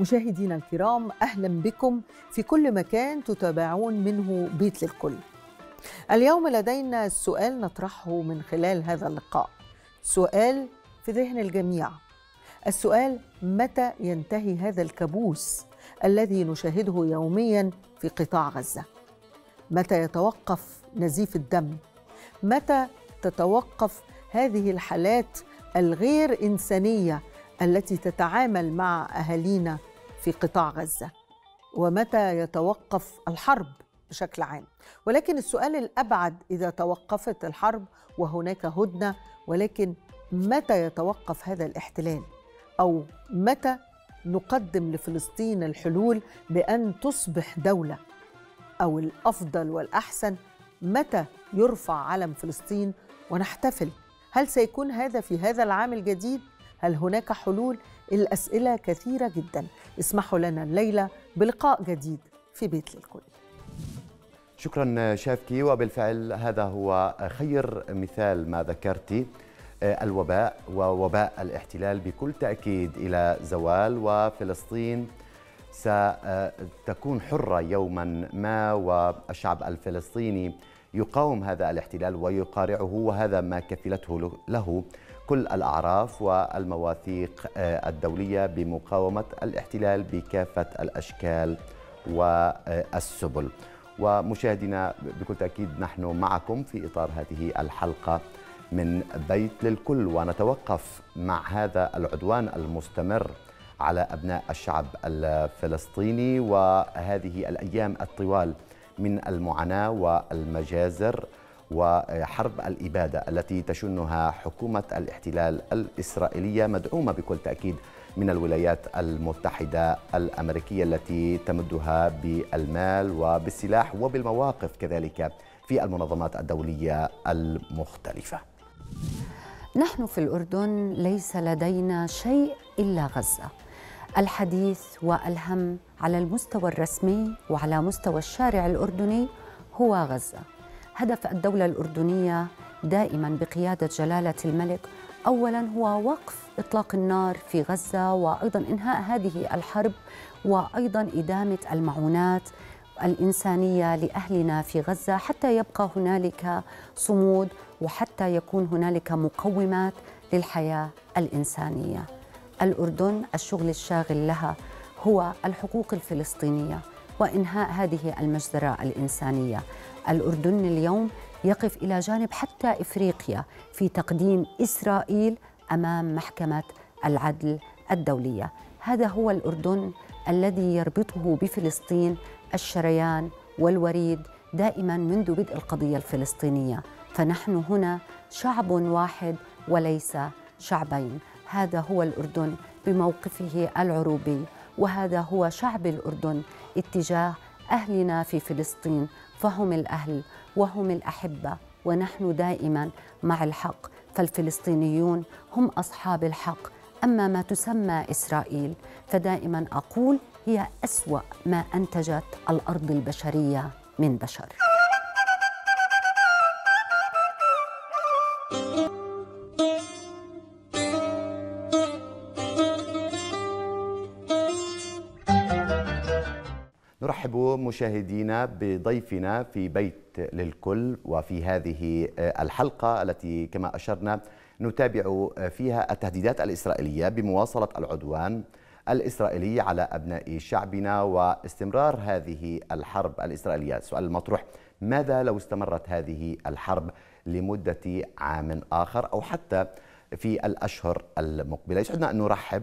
مشاهدينا الكرام اهلا بكم في كل مكان تتابعون منه بيت للكل. اليوم لدينا سؤال نطرحه من خلال هذا اللقاء. سؤال في ذهن الجميع. السؤال متى ينتهي هذا الكابوس الذي نشاهده يوميا في قطاع غزه؟ متى يتوقف نزيف الدم؟ متى تتوقف هذه الحالات الغير انسانيه التي تتعامل مع اهالينا في قطاع غزه ومتى يتوقف الحرب بشكل عام ولكن السؤال الابعد اذا توقفت الحرب وهناك هدنه ولكن متى يتوقف هذا الاحتلال او متى نقدم لفلسطين الحلول بان تصبح دوله او الافضل والاحسن متى يرفع علم فلسطين ونحتفل هل سيكون هذا في هذا العام الجديد هل هناك حلول الأسئلة كثيرة جدا اسمحوا لنا الليلة بلقاء جديد في بيت للكل شكرا شافكي وبالفعل هذا هو خير مثال ما ذكرتي آه، الوباء ووباء الاحتلال بكل تأكيد إلى زوال وفلسطين ستكون حرة يوما ما والشعب الفلسطيني يقاوم هذا الاحتلال ويقارعه وهذا ما كفلته له كل الأعراف والمواثيق آه، الدولية بمقاومة الاحتلال بكافة الأشكال والسبل ومشاهدينا بكل تأكيد نحن معكم في إطار هذه الحلقة من بيت للكل ونتوقف مع هذا العدوان المستمر على أبناء الشعب الفلسطيني وهذه الأيام الطوال من المعاناة والمجازر وحرب الإبادة التي تشنها حكومة الاحتلال الإسرائيلية مدعومة بكل تأكيد من الولايات المتحدة الأمريكية التي تمدها بالمال وبالسلاح وبالمواقف كذلك في المنظمات الدولية المختلفة نحن في الأردن ليس لدينا شيء إلا غزة الحديث والهم على المستوى الرسمي وعلى مستوى الشارع الأردني هو غزة هدف الدولة الأردنية دائما بقيادة جلالة الملك أولا هو وقف إطلاق النار في غزة وأيضا إنهاء هذه الحرب وأيضا إدامة المعونات الإنسانية لأهلنا في غزة حتى يبقى هنالك صمود وحتى يكون هنالك مقومات للحياة الإنسانية الأردن الشغل الشاغل لها هو الحقوق الفلسطينية وإنهاء هذه المجزرة الإنسانية الأردن اليوم يقف إلى جانب حتى إفريقيا في تقديم إسرائيل أمام محكمة العدل الدولية هذا هو الأردن الذي يربطه بفلسطين الشريان والوريد دائما منذ بدء القضية الفلسطينية فنحن هنا شعب واحد وليس شعبين هذا هو الأردن بموقفه العروبي وهذا هو شعب الأردن اتجاه أهلنا في فلسطين فهم الأهل وهم الأحبة ونحن دائما مع الحق فالفلسطينيون هم أصحاب الحق أما ما تسمى إسرائيل فدائما أقول هي أسوأ ما أنتجت الأرض البشرية من بشر مشاهدينا بضيفنا في بيت للكل وفي هذه آه، الحلقة التي كما أشرنا نتابع آه، فيها التهديدات الإسرائيلية بمواصلة العدوان الإسرائيلي على أبناء شعبنا واستمرار هذه الحرب الإسرائيلية السؤال المطروح ماذا لو استمرت هذه الحرب لمدة عام آخر أو حتى في الأشهر المقبلة يسعدنا أن نرحب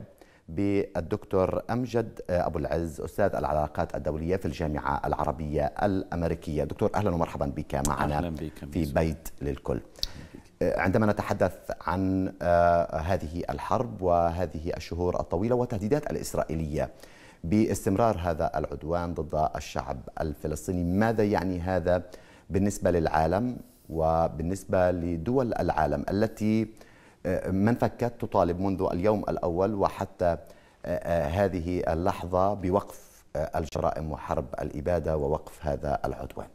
بالدكتور أمجد آه، أبو العز أستاذ العلاقات الدولية في الجامعة العربية الأمريكية دكتور أهلا ومرحبا بك معنا أهلا بك في بيت للكل آه، عندما نتحدث عن آه، هذه الحرب وهذه الشهور الطويلة وتهديدات الإسرائيلية باستمرار هذا العدوان ضد الشعب الفلسطيني ماذا يعني هذا بالنسبة للعالم وبالنسبة لدول العالم التي منفكت تطالب منذ اليوم الأول وحتى آه، آه، هذه اللحظة بوقف آه، الجرائم وحرب الإبادة ووقف هذا العدوان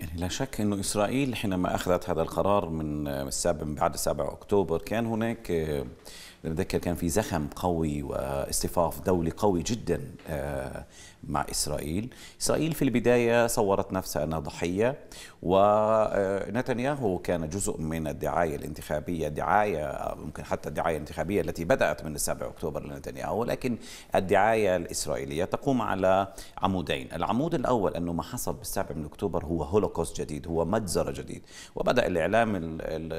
يعني لا شك أنه إسرائيل حينما أخذت هذا القرار من السابع من بعد 7 أكتوبر كان هناك نتذكر كان في زخم قوي واستفاف دولي قوي جدا مع إسرائيل إسرائيل في البداية صورت نفسها أنها ضحية ونتنياهو آه، كان جزء من الدعاية الانتخابية دعاية آه، ممكن حتى الدعاية الانتخابية التي بدأت من 7 أكتوبر لنتنياهو ولكن الدعاية الإسرائيلية تقوم على عمودين العمود الأول أنه ما حصل بال7 من أكتوبر هو هولوكوست جديد هو مجزرة جديد وبدأ الإعلام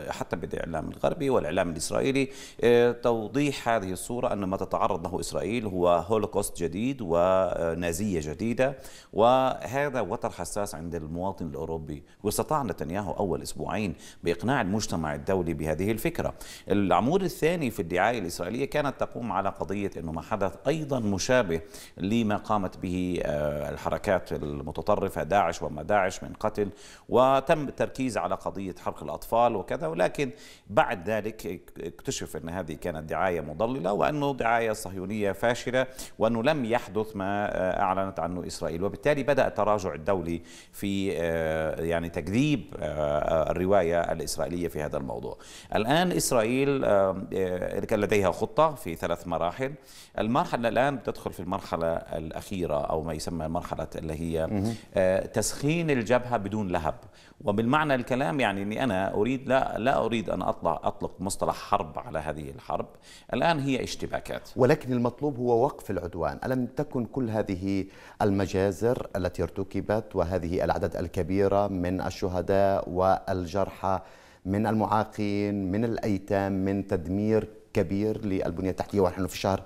حتى بالإعلام الإعلام الغربي والإعلام الإسرائيلي آه، توضيح هذه الصورة أن ما تتعرض له إسرائيل هو هولوكوست جديد ونازل غازية جديدة وهذا وتر حساس عند المواطن الأوروبي واستطاع نتنياهو أول أسبوعين بإقناع المجتمع الدولي بهذه الفكرة العمود الثاني في الدعاية الإسرائيلية كانت تقوم على قضية أنه ما حدث أيضا مشابه لما قامت به آه، الحركات المتطرفة داعش وما داعش من قتل وتم التركيز على قضية حرق الأطفال وكذا ولكن بعد ذلك اكتشف أن هذه كانت دعاية مضللة وأنه دعاية صهيونية فاشلة وأنه لم يحدث ما آه، أعلنت عنه إسرائيل وبالتالي بدأ التراجع الدولي في آه، يعني تكذيب آه، آه، الرواية الإسرائيلية في هذا الموضوع الآن إسرائيل كان لديها خطة في ثلاث مراحل المرحلة الآن بتدخل في المرحلة الأخيرة أو ما يسمى المرحلة اللي هي تسخين الجبهة بدون لهب وبالمعنى الكلام يعني اني انا اريد لا لا اريد ان اطلع اطلق مصطلح حرب على هذه الحرب، الان هي اشتباكات. ولكن المطلوب هو وقف العدوان، الم تكن كل هذه المجازر التي ارتكبت وهذه الاعداد الكبيره من الشهداء والجرحى من المعاقين، من الايتام، من تدمير كبير للبنيه التحتيه ونحن في الشهر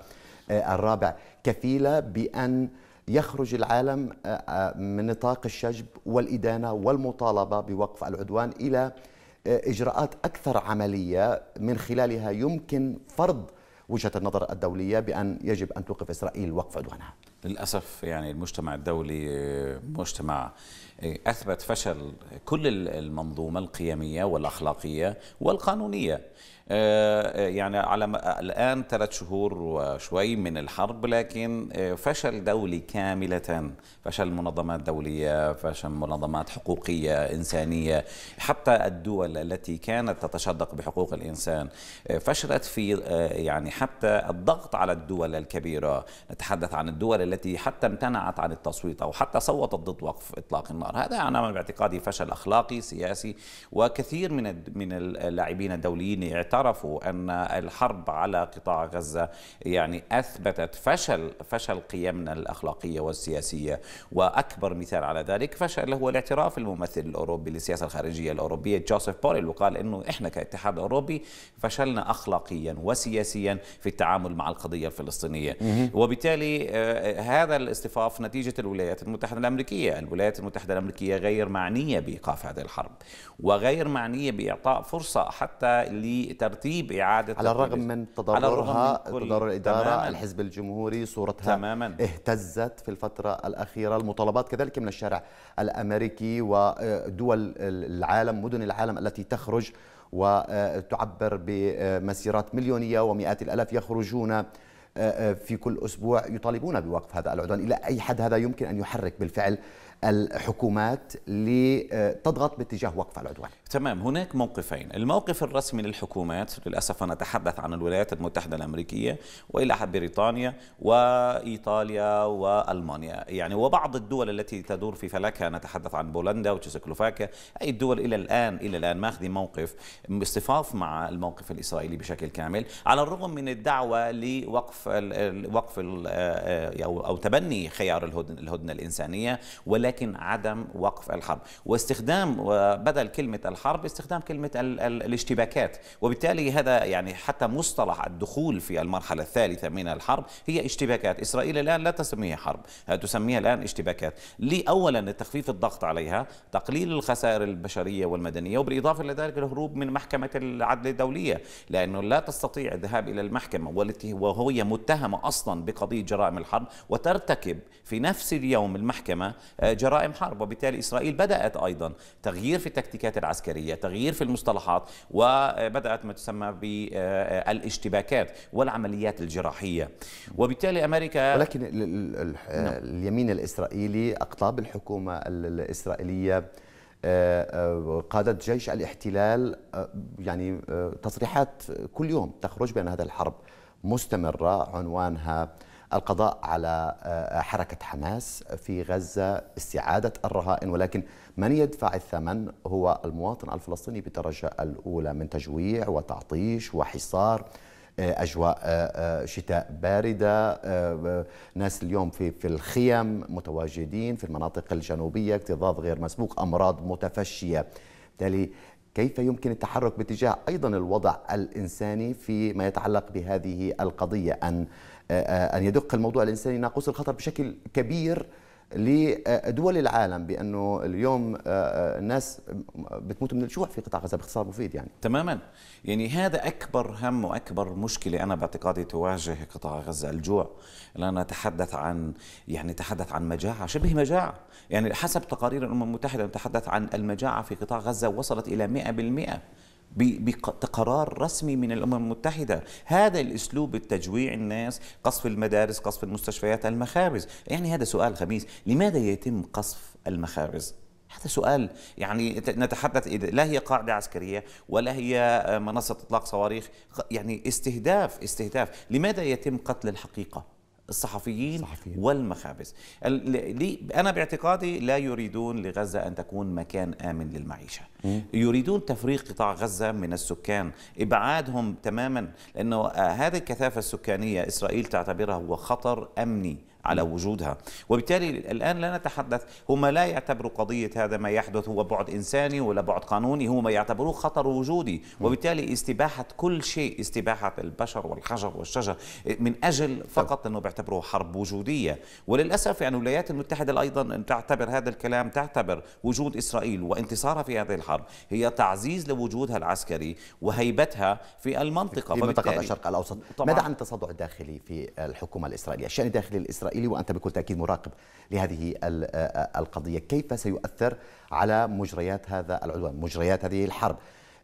آه، الرابع كفيله بان يخرج العالم آه، آه، من نطاق الشجب والإدانة والمطالبة بوقف العدوان إلى آه، إجراءات أكثر عملية من خلالها يمكن فرض وجهة النظر الدولية بأن يجب أن توقف إسرائيل وقف عدوانها للأسف يعني المجتمع الدولي مجتمع أثبت فشل كل المنظومة القيمية والأخلاقية والقانونية آه، آه، يعني على الآن ثلاث شهور وشوي من الحرب لكن آه، فشل دولي كاملة فشل منظمات دولية فشل منظمات حقوقية إنسانية حتى الدول التي كانت تتشدق بحقوق الإنسان فشلت في يعني حتى الضغط على الدول الكبيرة نتحدث عن الدول التي حتى امتنعت عن التصويت أو حتى صوتت ضد وقف إطلاق النار الاستثمار هذا أنا باعتقادي فشل أخلاقي سياسي وكثير من من اللاعبين الدوليين اعترفوا أن الحرب على قطاع غزة يعني أثبتت فشل فشل قيمنا الأخلاقية والسياسية وأكبر مثال على ذلك فشل هو الاعتراف الممثل الأوروبي للسياسة الخارجية الأوروبية جوزيف بوريل وقال أنه إحنا كاتحاد أوروبي فشلنا أخلاقيا وسياسيا في التعامل مع القضية الفلسطينية وبالتالي آه، هذا الاصطفاف نتيجة الولايات المتحدة الأمريكية الولايات المتحدة الأمريكية غير معنية بإيقاف هذه الحرب وغير معنية بإعطاء فرصة حتى لترتيب إعادة على الرغم من تضررها من تضرر الإدارة تماماً الحزب الجمهوري صورتها تماما اهتزت في الفترة الأخيرة المطالبات كذلك من الشارع الأمريكي ودول العالم مدن العالم التي تخرج وتعبر بمسيرات مليونية ومئات الألاف يخرجون آه، آه، في كل أسبوع يطالبون بوقف هذا العدوان إلى أي حد هذا يمكن أن يحرك بالفعل الحكومات لتضغط باتجاه وقف العدوان تمام هناك موقفين الموقف الرسمي للحكومات للأسف نتحدث عن الولايات المتحدة الأمريكية وإلى حد بريطانيا وإيطاليا وألمانيا يعني وبعض الدول التي تدور في فلكها نتحدث عن بولندا وتشيكوسلوفاكيا أي الدول إلى الآن إلى الآن ماخذ موقف باصطفاف مع الموقف الإسرائيلي بشكل كامل على الرغم من الدعوة لوقف ال وقف آه، آه، أو, أو تبني خيار الهدنة الإنسانية ولا لكن عدم وقف الحرب واستخدام بدل كلمة الحرب استخدام كلمة ال ال الاشتباكات وبالتالي هذا يعني حتى مصطلح الدخول في المرحلة الثالثة من الحرب هي اشتباكات إسرائيل الآن لا تسميها حرب تسميها الآن اشتباكات لأولا تخفيف الضغط عليها تقليل الخسائر البشرية والمدنية وبالإضافة إلى ذلك الهروب من محكمة العدل الدولية لأنه لا تستطيع الذهاب إلى المحكمة وهي متهمة أصلا بقضية جرائم الحرب وترتكب في نفس اليوم المحكمة آه، جرائم حرب وبالتالي إسرائيل بدأت أيضا تغيير في التكتيكات العسكرية تغيير في المصطلحات وبدأت ما تسمى بالاشتباكات والعمليات الجراحية وبالتالي أمريكا ولكن نعم. اليمين الإسرائيلي أقطاب الحكومة الإسرائيلية آه، آه، قادة جيش الاحتلال آه، يعني تصريحات كل يوم تخرج بأن هذا الحرب مستمرة عنوانها القضاء على آه، حركة حماس في غزة استعادة الرهائن ولكن من يدفع الثمن هو المواطن الفلسطيني بالدرجة الأولى من تجويع وتعطيش وحصار آه، اجواء آه، شتاء بارده ناس اليوم في في الخيم متواجدين في المناطق الجنوبيه اكتظاظ غير مسبوق امراض متفشيه بالتالي كيف يمكن التحرك باتجاه ايضا الوضع الانساني فيما يتعلق بهذه القضيه ان آه، آه، ان يدق الموضوع الانساني ناقوس الخطر بشكل كبير لدول العالم بانه اليوم آه، آه، الناس بتموت من الجوع في قطاع غزه باختصار مفيد يعني تماما يعني هذا اكبر هم واكبر مشكله انا باعتقادي تواجه قطاع غزه الجوع لا نتحدث عن يعني نتحدث عن مجاعه شبه مجاعه يعني حسب تقارير الامم المتحده نتحدث عن المجاعه في قطاع غزه وصلت الى 100% بقرار رسمي من الامم المتحده، هذا الاسلوب التجويع الناس، قصف المدارس، قصف المستشفيات، المخابز، يعني هذا سؤال خميس، لماذا يتم قصف المخابز؟ هذا سؤال يعني نتحدث لا هي قاعدة عسكرية ولا هي آه، منصة إطلاق صواريخ يعني استهداف استهداف لماذا يتم قتل الحقيقة الصحفيين, صحفيين. والمخابز أنا باعتقادي لا يريدون لغزة أن تكون مكان آمن للمعيشة م. يريدون تفريق قطاع غزة من السكان إبعادهم تماما لأنه آه، هذه الكثافة السكانية إسرائيل تعتبرها هو خطر أمني على وجودها وبالتالي الآن لا نتحدث هم لا يعتبروا قضية هذا ما يحدث هو بعد إنساني ولا بعد قانوني هم يعتبروه خطر وجودي وبالتالي استباحة كل شيء استباحة البشر والحجر والشجر من أجل طيب. فقط أنه بيعتبروه حرب وجودية وللأسف يعني الولايات المتحدة أيضا تعتبر هذا الكلام تعتبر وجود إسرائيل وانتصارها في هذه الحرب هي تعزيز لوجودها العسكري وهيبتها في المنطقة في منطقة الشرق الأوسط ماذا عن التصدع الداخلي في الحكومة الإسرائيلية الشأن الداخلي الإسرائيلي الإسرائيلي وأنت بكل تأكيد مراقب لهذه آه، آه، القضية كيف سيؤثر على مجريات هذا العدوان مجريات هذه الحرب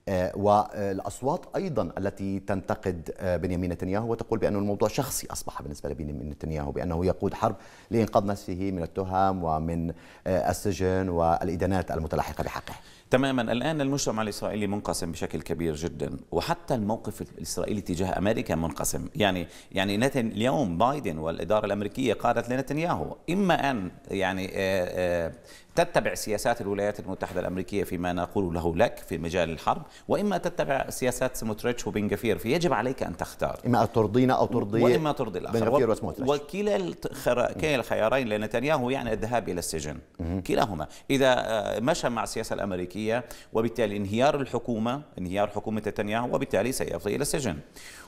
آه، والاصوات ايضا التي تنتقد آه، بنيامين نتنياهو وتقول بان الموضوع شخصي اصبح بالنسبه لبنيامين نتنياهو بانه يقود حرب لانقاذ نفسه من التهم ومن آه، السجن والادانات المتلاحقه بحقه. تماما الان المجتمع الاسرائيلي منقسم بشكل كبير جدا وحتى الموقف الاسرائيلي تجاه امريكا منقسم يعني يعني نتن اليوم بايدن والاداره الامريكيه قالت لنتنياهو اما ان يعني تتبع سياسات الولايات المتحدة الأمريكية فيما نقول له لك في مجال الحرب واما تتبع سياسات سموتريتش وبنغفير فيجب عليك ان تختار اما ترضينا او ترضي واما ترضي الاخر وسموتريتش وكلا كلا الخيارين لنتنياهو يعني الذهاب الى السجن كلاهما اذا آه، مشى مع السياسه الامريكيه وبالتالي انهيار الحكومه انهيار حكومه نتنياهو وبالتالي سيفضي الى السجن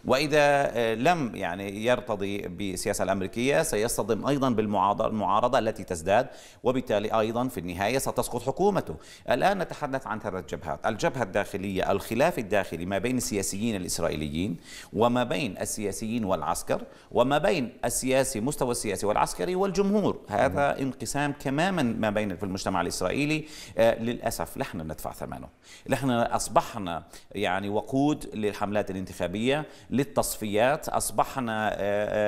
واذا آه، لم يعني يرتضي بالسياسه الامريكيه سيصطدم ايضا بالمعارضه التي تزداد وبالتالي ايضا في النهايه ستسقط حكومته الان نتحدث عن ثلاث جبهات الجبهه الداخليه الخلاف الداخلي ما بين السياسيين الإسرائيليين وما بين السياسيين والعسكر وما بين السياسي مستوى السياسي والعسكري والجمهور هذا انقسام تماما ما بين في المجتمع الإسرائيلي آه، للأسف نحن ندفع ثمنه نحن أصبحنا يعني وقود للحملات الانتخابية للتصفيات أصبحنا آه،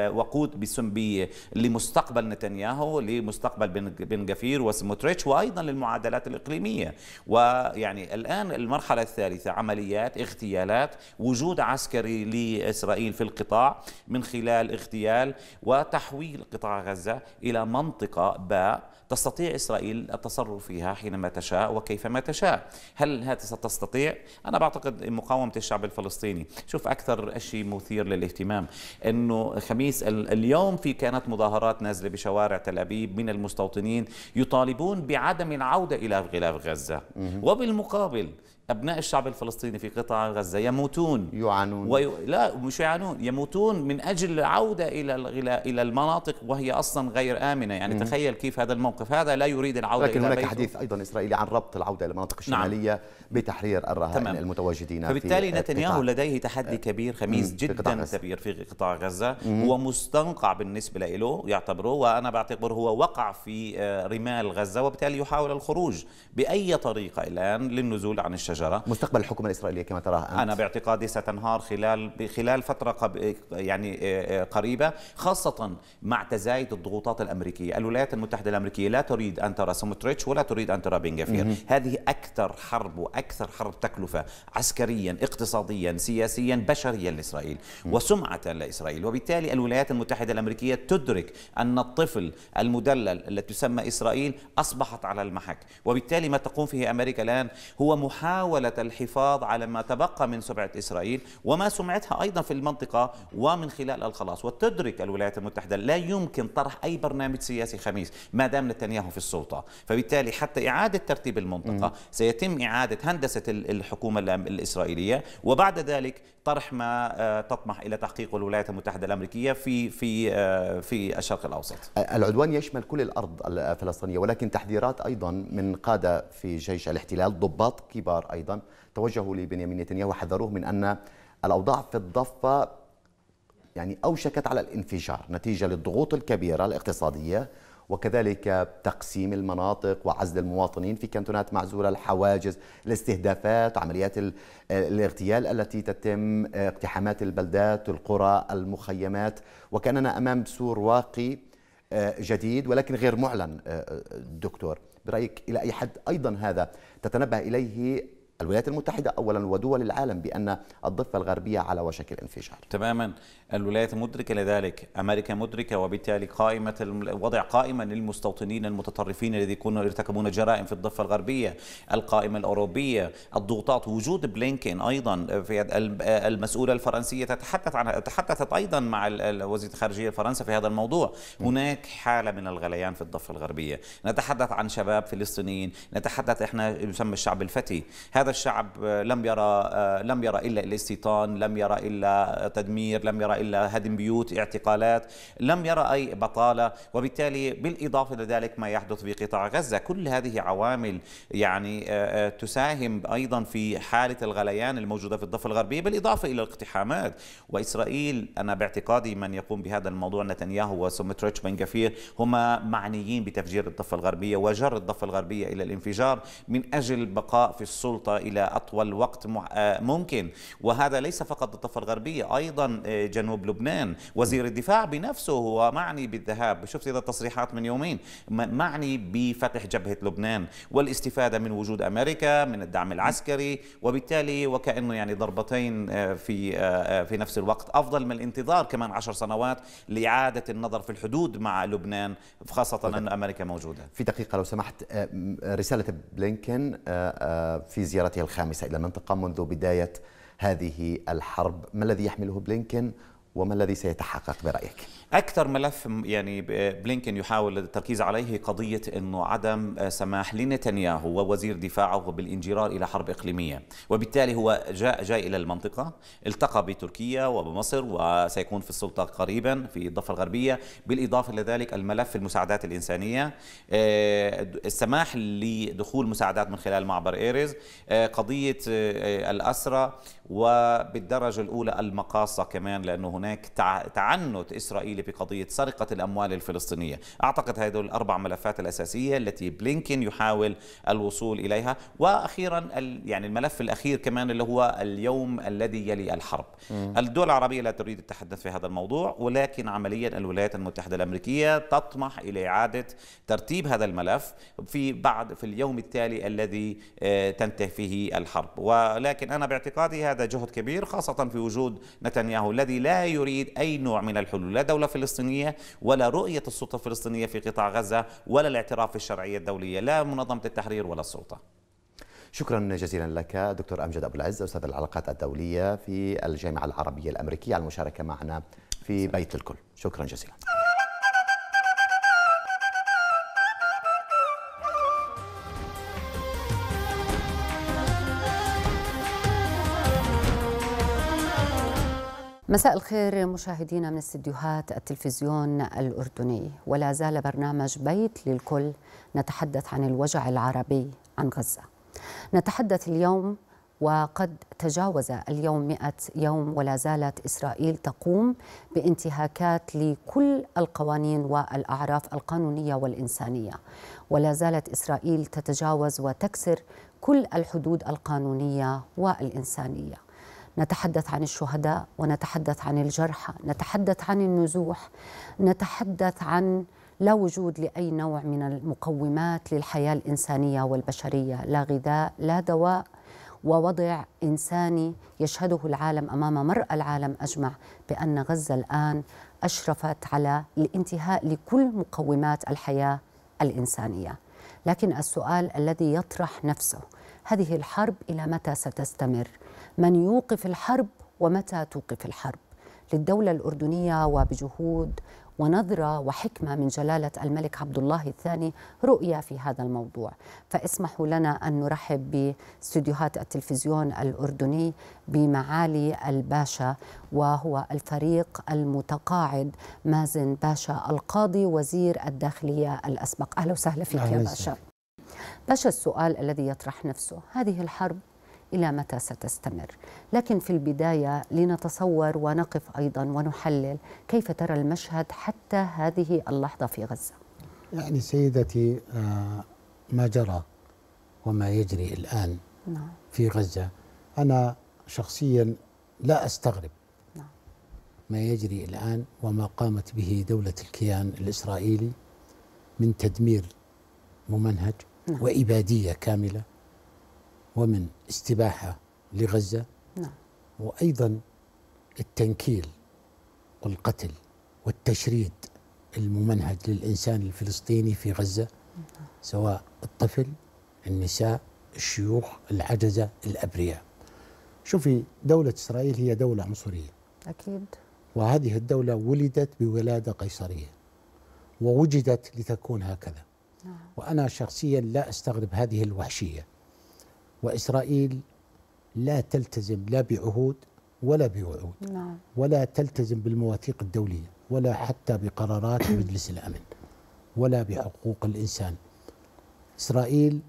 آه، وقود بسنبي لمستقبل نتنياهو لمستقبل بن غفير وسموتريتش وأيضا للمعادلات الإقليمية ويعني الآن المرحلة الثالثة كارثه عمليات اغتيالات وجود عسكري لإسرائيل في القطاع من خلال اغتيال وتحويل قطاع غزة إلى منطقة باء تستطيع إسرائيل التصرف فيها حينما تشاء وكيفما تشاء هل هذا ستستطيع؟ أنا بعتقد مقاومة الشعب الفلسطيني شوف أكثر شيء مثير للاهتمام أنه خميس اليوم في كانت مظاهرات نازلة بشوارع تل أبيب من المستوطنين يطالبون بعدم العودة إلى غلاف غزة وبالمقابل ابناء الشعب الفلسطيني في قطاع غزه يموتون يعانون وي... لا مش يعانون يموتون من اجل العوده الى الى الى المناطق وهي اصلا غير امنه يعني مم. تخيل كيف هذا الموقف هذا لا يريد العوده لكن الى هناك بيته. حديث ايضا اسرائيلي عن ربط العوده الى المناطق نعم. الشماليه نعم. بتحرير الرهائن المتواجدين المتواجدين فبالتالي نتنياهو لديه تحدي آه. كبير خميس مم. جدا في كبير في قطاع غزه مم. هو مستنقع بالنسبه له يعتبره وانا بعتبره هو وقع في آه، رمال غزه وبالتالي يحاول الخروج باي طريقه الان للنزول عن الشجره الشجرة مستقبل الحكومة الإسرائيلية كما تراها أنا باعتقادي ستنهار خلال خلال فترة قب... يعني آه، آه، قريبة خاصة مع تزايد الضغوطات الأمريكية الولايات المتحدة الأمريكية لا تريد أن ترى سموتريتش ولا تريد أن ترى بينغافير هذه أكثر حرب وأكثر حرب تكلفة عسكريا اقتصاديا سياسيا بشريا لإسرائيل وسمعة لإسرائيل وبالتالي الولايات المتحدة الأمريكية تدرك أن الطفل المدلل التي تسمى إسرائيل أصبحت على المحك وبالتالي ما تقوم فيه أمريكا الآن هو محاولة محاولة الحفاظ على ما تبقى من سمعة إسرائيل وما سمعتها أيضا في المنطقة ومن خلال الخلاص وتدرك الولايات المتحدة لا يمكن طرح أي برنامج سياسي خميس ما دام نتنياهو في السلطة فبالتالي حتى إعادة ترتيب المنطقة سيتم إعادة هندسة الحكومة الإسرائيلية وبعد ذلك طرح ما آه، تطمح الى تحقيقه الولايات المتحده الامريكيه في في آه، في الشرق الاوسط. آه، العدوان يشمل كل الارض الفلسطينيه ولكن تحذيرات ايضا من قاده في جيش الاحتلال ضباط كبار ايضا توجهوا لبنيامين نتنياهو وحذروه من ان الاوضاع في الضفه يعني اوشكت على الانفجار نتيجه للضغوط الكبيره الاقتصاديه وكذلك تقسيم المناطق وعزل المواطنين في كانتونات معزولة الحواجز الاستهدافات عمليات الاغتيال التي تتم اقتحامات البلدات القرى المخيمات وكأننا أمام سور واقي آه، جديد ولكن غير معلن آه، آه، دكتور برأيك إلى أي حد أيضا هذا تتنبه إليه الولايات المتحدة أولا ودول العالم بأن الضفة الغربية على وشك الانفجار تماما الولايات مدركة لذلك أمريكا مدركة وبالتالي قائمة وضع قائمة للمستوطنين المتطرفين الذي يكونوا يرتكبون جرائم في الضفة الغربية القائمة الأوروبية الضغوطات وجود بلينكين أيضا في المسؤولة الفرنسية تتحدث عن تحدثت أيضا مع وزير الخارجية الفرنسا في هذا الموضوع هناك حالة من الغليان في الضفة الغربية نتحدث عن شباب فلسطينيين نتحدث إحنا يسمى الشعب الفتي هذا هذا الشعب آه، لم يرى آه، لم يرى الا الاستيطان، لم يرى الا تدمير، لم يرى الا هدم بيوت، اعتقالات، لم يرى اي بطاله، وبالتالي بالاضافه الى ذلك ما يحدث في قطاع غزه، كل هذه عوامل يعني آه، تساهم ايضا في حاله الغليان الموجوده في الضفه الغربيه، بالاضافه الى الاقتحامات، واسرائيل انا باعتقادي من يقوم بهذا الموضوع نتنياهو وسمتريتش بن غفير هما معنيين بتفجير الضفه الغربيه وجر الضفه الغربيه الى الانفجار من اجل بقاء في السلطه إلى أطول وقت آه، ممكن وهذا ليس فقط الضفة الغربية أيضا آه، جنوب لبنان وزير الدفاع بنفسه هو معني بالذهاب شفت إذا التصريحات من يومين معني بفتح جبهة لبنان والاستفادة من وجود أمريكا من الدعم العسكري وبالتالي وكأنه يعني ضربتين آه، في في نفس الوقت أفضل من الانتظار كمان عشر سنوات لإعادة النظر في الحدود مع لبنان خاصة أن أمريكا موجودة في دقيقة لو سمحت رسالة بلينكن في زيارة زيارته الخامسة إلى المنطقة منذ بداية هذه الحرب ما الذي يحمله بلينكين وما الذي سيتحقق برأيك؟ اكثر ملف يعني بلينكن يحاول التركيز عليه قضيه انه عدم آه، سماح لنتنياهو ووزير دفاعه بالانجرار الى حرب اقليميه وبالتالي هو جاء جاي الى المنطقه التقى بتركيا وبمصر وسيكون في السلطه قريبا في الضفه الغربيه بالاضافه لذلك الملف المساعدات الانسانيه آه، السماح لدخول مساعدات من خلال معبر ايريز آه، قضيه الاسرى وبالدرجه الاولى المقاصه كمان لانه هناك تعنت اسرائيل في بقضيه سرقه الاموال الفلسطينيه، اعتقد هذه الاربع ملفات الاساسيه التي بلينكن يحاول الوصول اليها، واخيرا يعني الملف الاخير كمان اللي هو اليوم الذي يلي الحرب. الدول العربيه لا تريد التحدث في هذا الموضوع ولكن عمليا الولايات المتحده الامريكيه تطمح الى اعاده ترتيب هذا الملف في بعد في اليوم التالي الذي آه، تنتهي فيه الحرب، ولكن انا باعتقادي هذا جهد كبير خاصه في وجود نتنياهو الذي لا يريد اي نوع من الحلول، لا دوله الفلسطينيه ولا رؤية السلطة الفلسطينية في قطاع غزة ولا الاعتراف بالشرعية الدولية لا منظمة التحرير ولا السلطة شكرا جزيلا لك دكتور أمجد أبو العز أستاذ العلاقات الدولية في الجامعة العربية الأمريكية على المشاركة معنا في بيت الكل شكرا جزيلا مساء الخير مشاهدينا من استديوهات التلفزيون الأردني ولا زال برنامج بيت للكل نتحدث عن الوجع العربي عن غزة نتحدث اليوم وقد تجاوز اليوم 100 يوم ولا زالت إسرائيل تقوم بانتهاكات لكل القوانين والأعراف القانونية والإنسانية ولا زالت إسرائيل تتجاوز وتكسر كل الحدود القانونية والإنسانية نتحدث عن الشهداء ونتحدث عن الجرحى نتحدث عن النزوح نتحدث عن لا وجود لاي نوع من المقومات للحياه الانسانيه والبشريه لا غذاء لا دواء ووضع انساني يشهده العالم امام مرأى العالم اجمع بان غزه الان اشرفت على الانتهاء لكل مقومات الحياه الانسانيه. لكن السؤال الذي يطرح نفسه هذه الحرب الى متى ستستمر؟ من يوقف الحرب ومتى توقف الحرب للدولة الأردنية وبجهود ونظرة وحكمة من جلالة الملك عبد الله الثاني رؤية في هذا الموضوع فاسمحوا لنا أن نرحب باستديوهات التلفزيون الأردني بمعالي الباشا وهو الفريق المتقاعد مازن باشا القاضي وزير الداخلية الأسبق أهلا وسهلا فيك يا باشا باشا السؤال الذي يطرح نفسه هذه الحرب إلى متى ستستمر لكن في البداية لنتصور ونقف أيضا ونحلل كيف ترى المشهد حتى هذه اللحظة في غزة يعني سيدتي آه، ما جرى وما يجري الآن نعم. في غزة أنا شخصيا لا أستغرب نعم. ما يجري الآن وما قامت به دولة الكيان الإسرائيلي من تدمير ممنهج نعم. وإبادية كاملة ومن استباحة لغزة نعم. وأيضا التنكيل والقتل والتشريد الممنهج للإنسان الفلسطيني في غزة نعم. سواء الطفل النساء الشيوخ العجزة الأبرياء شوفي دولة إسرائيل هي دولة عنصرية أكيد وهذه الدولة ولدت بولادة قيصرية ووجدت لتكون هكذا نعم. وأنا شخصيا لا أستغرب هذه الوحشية وإسرائيل لا تلتزم لا بعهود ولا بوعود نعم. ولا تلتزم بالمواثيق الدولية ولا حتى بقرارات مجلس الأمن ولا بحقوق الإنسان إسرائيل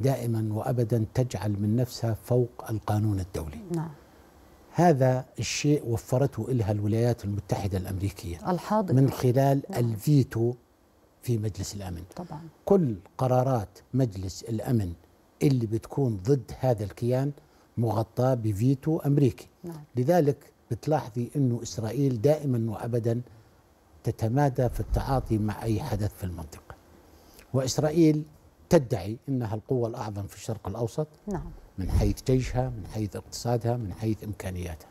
دائما وأبدا تجعل من نفسها فوق القانون الدولي نعم. هذا الشيء وفرته إلها الولايات المتحدة الأمريكية الحاضر. من خلال نعم. الفيتو في مجلس الأمن طبعا. كل قرارات مجلس الأمن اللي بتكون ضد هذا الكيان مغطاه بفيتو امريكي نعم. لذلك بتلاحظي انه اسرائيل دائما وابدا تتمادى في التعاطي مع اي حدث في المنطقه واسرائيل تدعي انها القوه الاعظم في الشرق الاوسط نعم. من حيث جيشها من حيث اقتصادها من حيث امكانياتها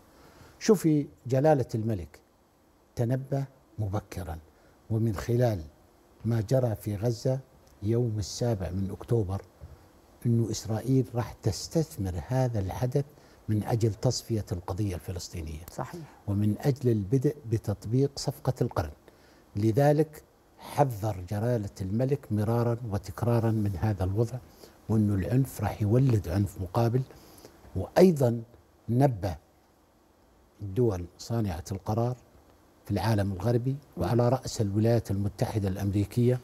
شوفي جلاله الملك تنبه مبكرا ومن خلال ما جرى في غزه يوم السابع من اكتوبر أنه إسرائيل راح تستثمر هذا الحدث من أجل تصفية القضية الفلسطينية صحيح ومن أجل البدء بتطبيق صفقة القرن لذلك حذر جلالة الملك مرارا وتكرارا من هذا الوضع وأنه العنف راح يولد عنف مقابل وأيضا نبه الدول صانعة القرار في العالم الغربي وعلى رأس الولايات المتحدة الأمريكية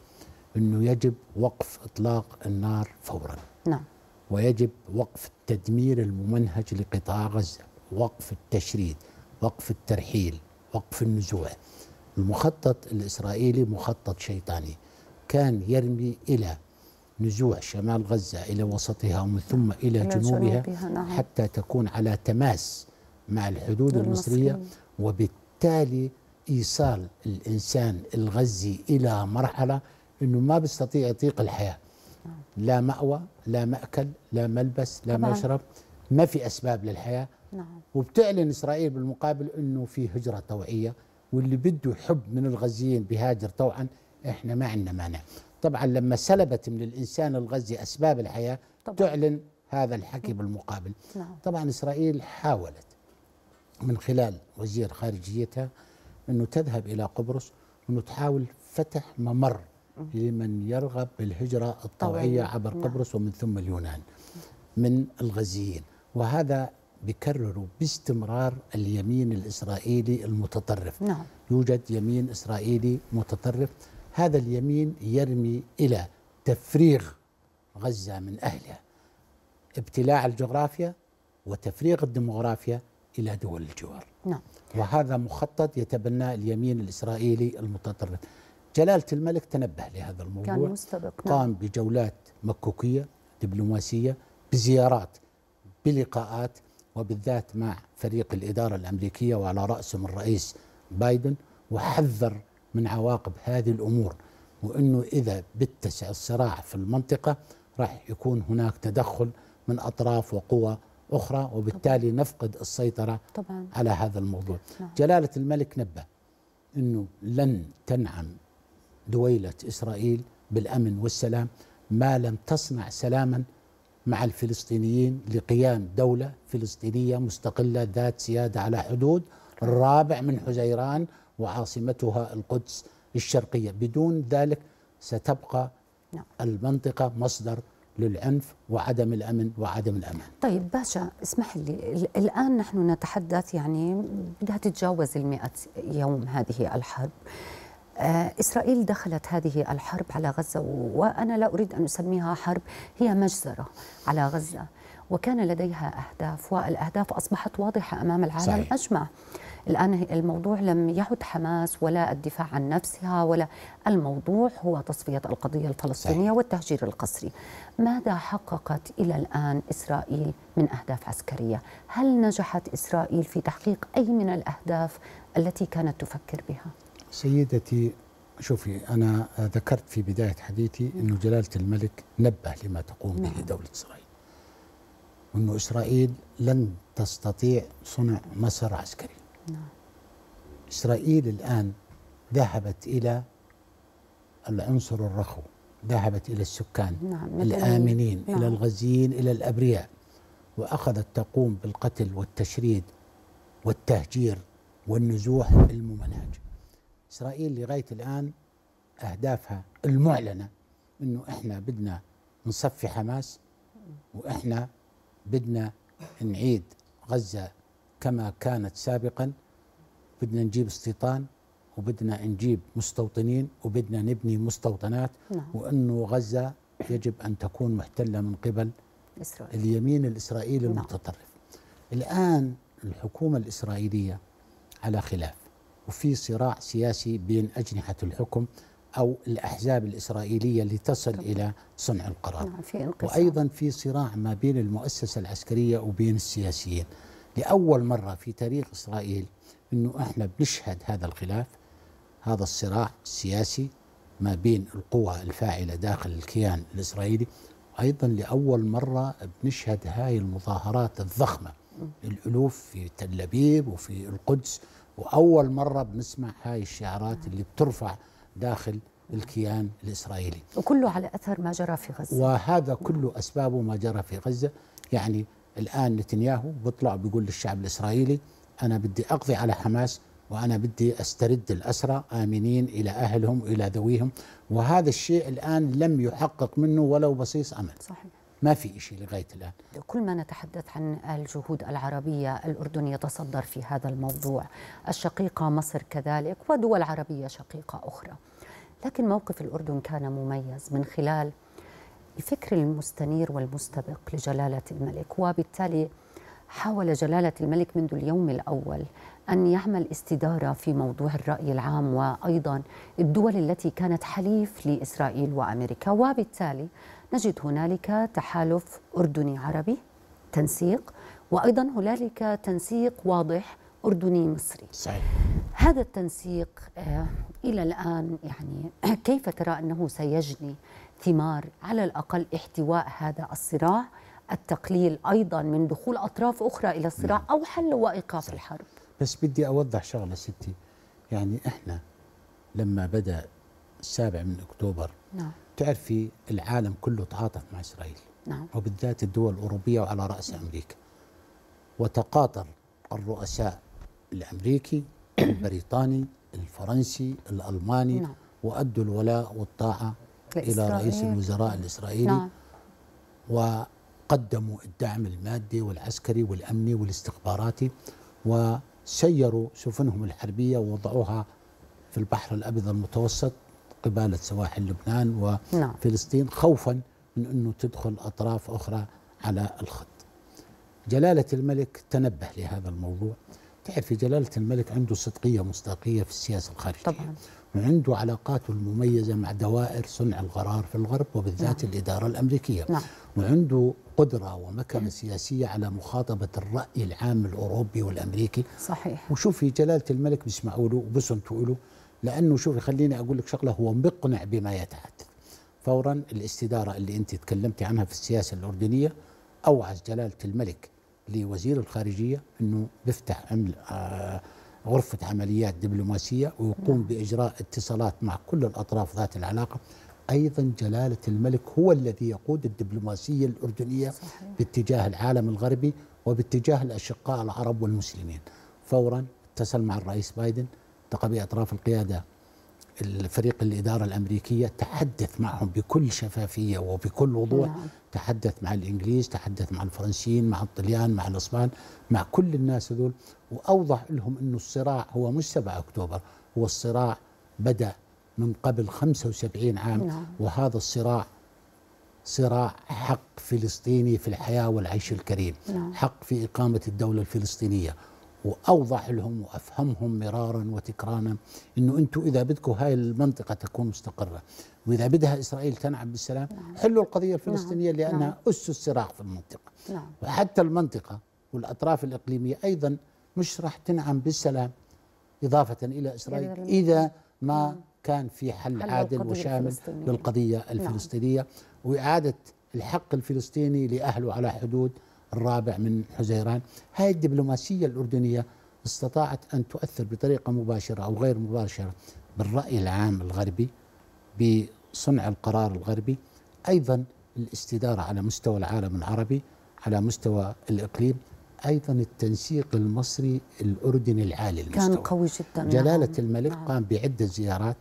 أنه يجب وقف إطلاق النار فوراً نعم ويجب وقف التدمير الممنهج لقطاع غزة وقف التشريد وقف الترحيل وقف النزوع المخطط الإسرائيلي مخطط شيطاني كان يرمي إلى نزوع شمال غزة إلى وسطها ومن ثم إلى جنوبها نعم. حتى تكون على تماس مع الحدود المصرية وبالتالي إيصال الإنسان الغزي إلى مرحلة أنه ما بيستطيع يطيق الحياة لا مأوى لا مأكل لا ملبس لا طبعا. مشرب ما في أسباب للحياة نعم. وبتعلن إسرائيل بالمقابل أنه في هجرة طوعية واللي بده يحب من الغزيين بهاجر طوعا إحنا ما عندنا مانع طبعا لما سلبت من الإنسان الغزي أسباب الحياة طبعا. تعلن هذا الحكي بالمقابل نعم. طبعا إسرائيل حاولت من خلال وزير خارجيتها أنه تذهب إلى قبرص وأنه تحاول فتح ممر لمن يرغب بالهجرة الطوعية عبر نعم. قبرص ومن ثم اليونان من الغزيين وهذا بكرر باستمرار اليمين الإسرائيلي المتطرف نعم. يوجد يمين إسرائيلي متطرف هذا اليمين يرمي إلى تفريغ غزة من أهلها ابتلاع الجغرافيا وتفريغ الديمغرافيا إلى دول الجوار نعم. وهذا مخطط يتبناه اليمين الإسرائيلي المتطرف جلالة الملك تنبه لهذا الموضوع كان مستبق نعم. قام بجولات مكوكية دبلوماسية بزيارات بلقاءات وبالذات مع فريق الإدارة الأمريكية وعلى رأسهم الرئيس بايدن وحذر من عواقب هذه الأمور وأنه إذا بتسع الصراع في المنطقة راح يكون هناك تدخل من أطراف وقوى أخرى وبالتالي طبعا. نفقد السيطرة طبعا. على هذا الموضوع نعم. جلالة الملك نبه أنه لن تنعم دويلة إسرائيل بالأمن والسلام ما لم تصنع سلاما مع الفلسطينيين لقيام دولة فلسطينية مستقلة ذات سيادة على حدود الرابع من حزيران وعاصمتها القدس الشرقية بدون ذلك ستبقى نعم. المنطقة مصدر للعنف وعدم الامن وعدم الامان. طيب باشا اسمح لي الان نحن نتحدث يعني بدها تتجاوز ال يوم هذه الحرب. آه، إسرائيل دخلت هذه الحرب على غزة وأنا لا أريد أن أسميها حرب هي مجزرة على غزة وكان لديها أهداف والأهداف أصبحت واضحة أمام العالم صحيح. أجمع الآن الموضوع لم يعد حماس ولا الدفاع عن نفسها ولا الموضوع هو تصفية القضية الفلسطينية صحيح. والتهجير القسري ماذا حققت إلى الآن إسرائيل من أهداف عسكرية هل نجحت إسرائيل في تحقيق أي من الأهداف التي كانت تفكر بها؟ سيدتي شوفي أنا ذكرت في بداية حديثي أنه نعم. جلالة الملك نبه لما تقوم به نعم. دولة إسرائيل وأنه إسرائيل لن تستطيع صنع مسار عسكري نعم. إسرائيل الآن ذهبت إلى العنصر الرخو ذهبت إلى السكان نعم. الآمنين نعم. إلى الغزيين إلى الأبرياء وأخذت تقوم بالقتل والتشريد والتهجير والنزوح الممنهج إسرائيل لغاية الآن أهدافها المعلنة أنه إحنا بدنا نصفي حماس وإحنا بدنا نعيد غزة كما كانت سابقا بدنا نجيب استيطان وبدنا نجيب مستوطنين وبدنا نبني مستوطنات نعم. وأنه غزة يجب أن تكون محتلة من قبل إسرائيل. اليمين الإسرائيلي نعم. المتطرف الآن الحكومة الإسرائيلية على خلاف وفي صراع سياسي بين أجنحة الحكم أو الأحزاب الإسرائيلية اللي تصل طبعا. إلى صنع القرار نعم في وأيضا في صراع ما بين المؤسسة العسكرية وبين السياسيين لأول مرة في تاريخ إسرائيل أنه إحنا بنشهد هذا الخلاف هذا الصراع السياسي ما بين القوى الفاعلة داخل الكيان الإسرائيلي أيضا لأول مرة بنشهد هاي المظاهرات الضخمة الألوف في تل أبيب وفي القدس واول مره بنسمع هاي الشعارات اللي بترفع داخل الكيان الاسرائيلي وكله على اثر ما جرى في غزه وهذا كله اسبابه ما جرى في غزه يعني الان نتنياهو بيطلع بيقول للشعب الاسرائيلي انا بدي اقضي على حماس وانا بدي استرد الاسرى امنين الى اهلهم والى ذويهم وهذا الشيء الان لم يحقق منه ولو بصيص امل صحيح ما في شيء لغايه الان كل ما نتحدث عن الجهود العربيه الاردن يتصدر في هذا الموضوع الشقيقه مصر كذلك ودول عربيه شقيقه اخرى لكن موقف الاردن كان مميز من خلال الفكر المستنير والمستبق لجلاله الملك وبالتالي حاول جلاله الملك منذ اليوم الاول ان يعمل استداره في موضوع الراي العام وايضا الدول التي كانت حليف لاسرائيل وامريكا وبالتالي نجد هنالك تحالف أردني عربي تنسيق وأيضا هنالك تنسيق واضح أردني مصري صحيح. هذا التنسيق آه، إلى الآن يعني كيف ترى أنه سيجني ثمار على الأقل احتواء هذا الصراع التقليل أيضا من دخول أطراف أخرى إلى الصراع نعم. أو حل وإيقاف الحرب بس بدي أوضح شغلة ستي يعني إحنا لما بدأ السابع من أكتوبر نعم. تعرفي العالم كله تعاطف مع إسرائيل نعم. وبالذات الدول الأوروبية وعلى رأس أمريكا وتقاطر الرؤساء الأمريكي البريطاني الفرنسي الألماني نعم. وأدوا الولاء والطاعة إلى رئيس الوزراء الإسرائيلي نعم. وقدموا الدعم المادي والعسكري والأمني والاستخباراتي وسيروا سفنهم الحربية ووضعوها في البحر الأبيض المتوسط قبالة سواحل لبنان نعم. وفلسطين خوفا من أنه تدخل أطراف أخرى على الخط جلالة الملك تنبه لهذا الموضوع تعرفي جلالة الملك عنده صدقية مصداقية في السياسة الخارجية طبعا وعنده علاقاته المميزة مع دوائر صنع القرار في الغرب وبالذات نعم. الإدارة الأمريكية نعم. وعنده قدرة ومكانة سياسية على مخاطبة الرأي العام الأوروبي والأمريكي صحيح وشوفي جلالة الملك بيسمعوا له وبيصنتوا له لانه شوفي خليني اقول لك شغله هو مقنع بما يتحدث فورا الاستداره اللي انت تكلمتي عنها في السياسه الاردنيه اوعز جلاله الملك لوزير الخارجيه انه بيفتح عمل آه، غرفه عمليات دبلوماسيه ويقوم نعم. باجراء اتصالات مع كل الاطراف ذات العلاقه ايضا جلاله الملك هو الذي يقود الدبلوماسيه الاردنيه صحيح. باتجاه العالم الغربي وباتجاه الاشقاء العرب والمسلمين فورا اتصل مع الرئيس بايدن التقى بأطراف القيادة الفريق الإدارة الأمريكية تحدث معهم بكل شفافية وبكل وضوح نعم. تحدث مع الإنجليز تحدث مع الفرنسيين مع الطليان مع الأسبان مع كل الناس هذول وأوضح لهم أنه الصراع هو مش 7 أكتوبر هو الصراع بدأ من قبل 75 عام نعم. وهذا الصراع صراع حق فلسطيني في الحياة والعيش الكريم نعم. حق في إقامة الدولة الفلسطينية واوضح لهم وافهمهم مرارا وتكرارا انه انتم اذا بدكم هاي المنطقه تكون مستقره واذا بدها اسرائيل تنعم بالسلام نعم. حلوا القضيه الفلسطينيه نعم. لانها نعم. اس الصراع في المنطقه نعم. وحتى المنطقه والاطراف الاقليميه ايضا مش راح تنعم بالسلام اضافه الى اسرائيل اذا ما نعم. كان في حل, حل عادل وشامل للقضيه نعم. الفلسطينيه نعم. واعاده الحق الفلسطيني لاهله على حدود الرابع من حزيران هاي الدبلوماسية الأردنية استطاعت أن تؤثر بطريقة مباشرة أو غير مباشرة بالرأي العام الغربي بصنع القرار الغربي أيضا الاستدارة على مستوى العالم العربي على مستوى الإقليم أيضا التنسيق المصري الأردني العالي المستوى كان قوي جدا نعم. جلالة نعم. الملك نعم. قام بعدة زيارات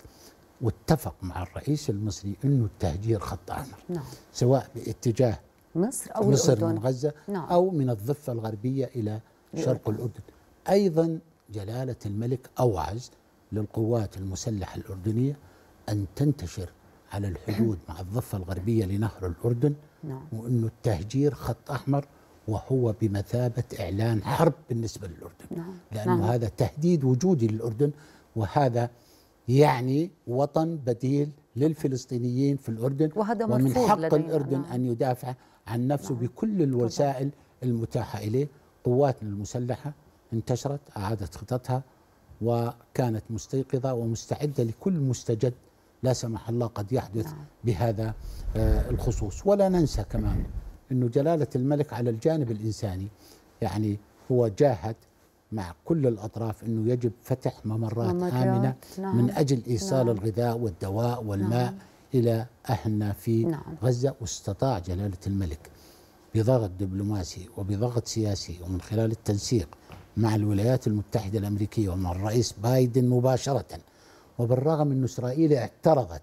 واتفق مع الرئيس المصري أنه التهجير خط أحمر نعم. سواء باتجاه مصر أو مصر الأردن. من غزة نعم. أو من الضفة الغربية إلى شرق الأردن أيضا جلالة الملك أوعز للقوات المسلحة الأردنية أن تنتشر على الحدود مع الضفة الغربية لنهر الأردن نعم. وأنه التهجير خط أحمر وهو بمثابة إعلان حرب بالنسبة للأردن نعم. لأنه نعم. هذا تهديد وجودي للأردن وهذا يعني وطن بديل للفلسطينيين في الأردن وهذا ومن حق الأردن نعم. أن يدافع عن نفسه نعم. بكل الوسائل المتاحة إليه قواتنا المسلحة انتشرت أعادت خططها وكانت مستيقظة ومستعدة لكل مستجد لا سمح الله قد يحدث نعم. بهذا آه، الخصوص ولا ننسى كمان أنه جلالة الملك على الجانب الإنساني يعني هو جاهد مع كل الأطراف أنه يجب فتح ممرات, ممرات آمنة نعم. من أجل إيصال نعم. الغذاء والدواء والماء نعم. إلى أهلنا في نعم. غزة واستطاع جلالة الملك بضغط دبلوماسي وبضغط سياسي ومن خلال التنسيق مع الولايات المتحدة الأمريكية ومع الرئيس بايدن مباشرة وبالرغم أن إسرائيل اعترضت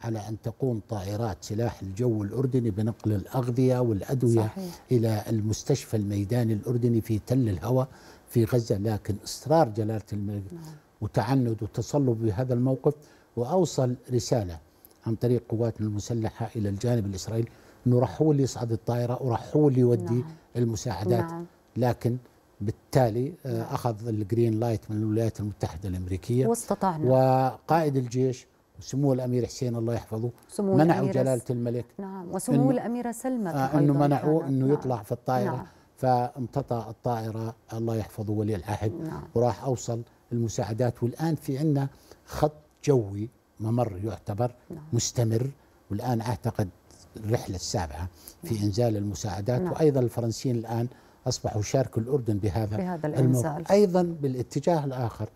على أن تقوم طائرات سلاح الجو الأردني بنقل الأغذية والأدوية صحيح. إلى المستشفى الميداني الأردني في تل الهوى في غزة لكن إصرار جلالة الملك نعم. وتعنت وتصلب بهذا الموقف وأوصل رسالة عن طريق قواتنا المسلحة إلى الجانب الإسرائيلي أنه راح هو اللي يصعد الطائرة وراح هو اللي يودي نعم. المساعدات نعم. لكن بالتالي آه، أخذ الجرين لايت من الولايات المتحدة الأمريكية واستطعنا وقائد الجيش وسمو الامير حسين الله يحفظه سمو منعوا جلاله الملك نعم وسمو الاميره سلمى آه انه منعوه انه نعم يطلع في الطائره نعم فامتطى الطائره الله يحفظه ولي العهد نعم وراح اوصل المساعدات والان في عندنا خط جوي ممر يعتبر نعم. مستمر والآن أعتقد الرحلة السابعة في نعم. إنزال المساعدات نعم. وأيضا الفرنسيين الآن أصبحوا شاركوا الأردن بهذا, بهذا الإنزال أيضا بالاتجاه الآخر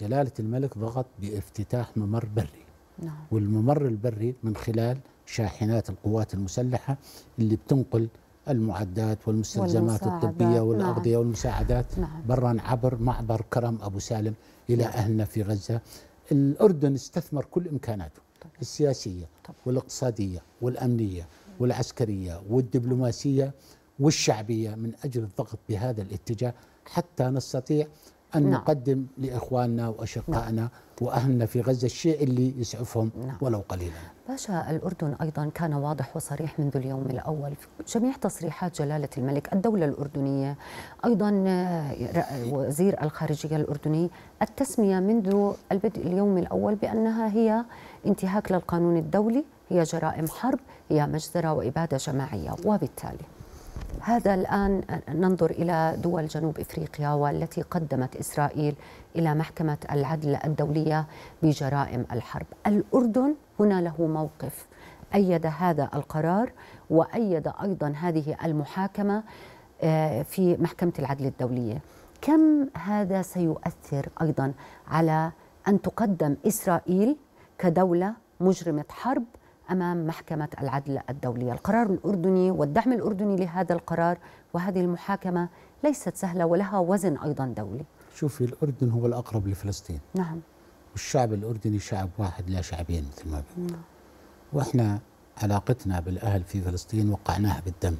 جلالة الملك ضغط بافتتاح ممر بري نعم. والممر البري من خلال شاحنات القوات المسلحة اللي بتنقل المعدات والمستلزمات الطبية نعم. والأغذية نعم. والمساعدات نعم. برا عبر معبر كرم أبو سالم إلى نعم. أهلنا في غزة الأردن استثمر كل إمكاناته طبعا. السياسية طبعا. والاقتصادية والأمنية والعسكرية والدبلوماسية والشعبية من أجل الضغط بهذا الاتجاه حتى نستطيع أن نعم. نقدم لإخواننا وأشقائنا نعم. وأهلنا في غزة الشيء اللي يسعفهم نعم. ولو قليلا باشا الأردن أيضا كان واضح وصريح منذ اليوم الأول في جميع تصريحات جلالة الملك الدولة الأردنية أيضا آه، وزير الخارجية الأردني التسمية منذ البدء اليوم الأول بأنها هي انتهاك للقانون الدولي هي جرائم حرب هي مجزرة وإبادة جماعية وبالتالي هذا الآن ننظر إلى دول جنوب إفريقيا والتي قدمت إسرائيل إلى محكمة العدل الدولية بجرائم الحرب الأردن هنا له موقف أيد هذا القرار وأيد أيضا هذه المحاكمة آه، في محكمة العدل الدولية كم هذا سيؤثر أيضا على أن تقدم إسرائيل كدولة مجرمة حرب امام محكمه العدل الدوليه، القرار الاردني والدعم الاردني لهذا القرار وهذه المحاكمه ليست سهله ولها وزن ايضا دولي. شوفي الاردن هو الاقرب لفلسطين. نعم. والشعب الاردني شعب واحد لا شعبين مثل ما بيقولوا. نعم. واحنا علاقتنا بالاهل في فلسطين وقعناها بالدم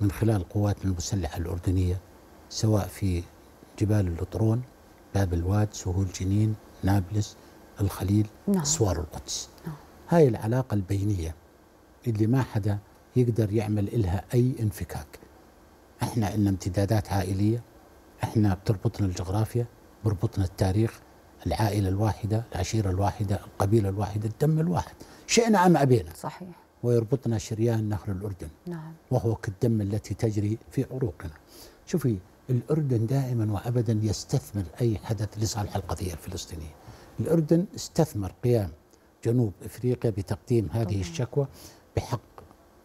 من خلال قوات المسلحه الاردنيه سواء في جبال الاطرون، باب الواد، سهول جنين، نابلس، الخليل، نعم. سوار القدس. نعم. هاي العلاقة البينية اللي ما حدا يقدر يعمل إلها أي انفكاك احنا إلنا امتدادات عائلية احنا بتربطنا الجغرافيا بربطنا التاريخ العائلة الواحدة العشيرة الواحدة القبيلة الواحدة الدم الواحد شئنا أم أبينا صحيح ويربطنا شريان نهر الأردن نعم. وهو كالدم التي تجري في عروقنا شوفي الأردن دائما وأبدا يستثمر أي حدث لصالح القضية الفلسطينية الأردن استثمر قيام جنوب افريقيا بتقديم هذه طبعا. الشكوى بحق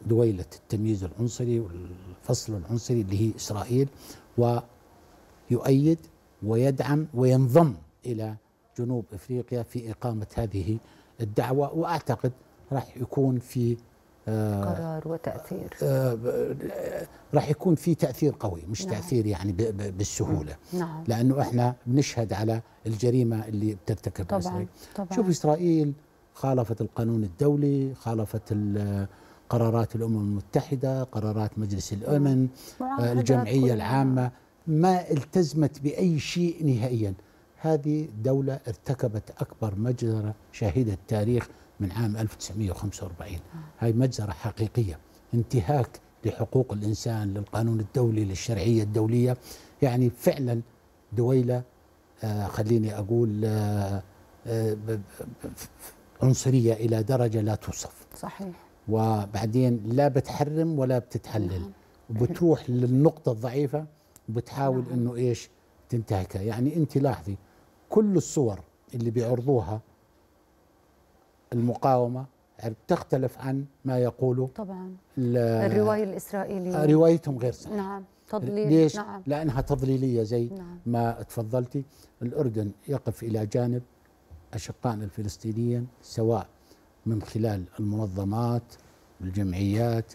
دويله التمييز العنصري والفصل العنصري اللي هي اسرائيل ويؤيد ويدعم وينضم الى جنوب افريقيا في اقامه هذه الدعوه واعتقد راح يكون في آه، قرار وتاثير آه، آه، راح يكون في تاثير قوي مش نعم. تاثير يعني بالسهوله نعم. نعم. لانه احنا بنشهد على الجريمه اللي بترتكبها اسرائيل طبعا. شوف اسرائيل خالفت القانون الدولي خالفت قرارات الامم المتحده قرارات مجلس الامن آه، الجمعيه العامه ما التزمت باي شيء نهائيا هذه دولة ارتكبت أكبر مجزرة شهدها التاريخ من عام 1945 آه. هاي مجزرة حقيقية انتهاك لحقوق الإنسان للقانون الدولي للشرعية الدولية يعني فعلا دويلة آه، خليني أقول عنصريه الى درجه لا توصف صحيح وبعدين لا بتحرم ولا بتتحلل نعم. وبتروح للنقطه الضعيفه وبتحاول نعم. انه ايش تنتهكها يعني انت لاحظي كل الصور اللي بيعرضوها المقاومه تختلف عن ما يقوله طبعا الروايه الاسرائيليه روايتهم غير صحيحه نعم تضليل ليش؟ نعم. لانها تضليليه زي نعم. ما تفضلتي الاردن يقف الى جانب أشقائنا الفلسطينيين سواء من خلال المنظمات والجمعيات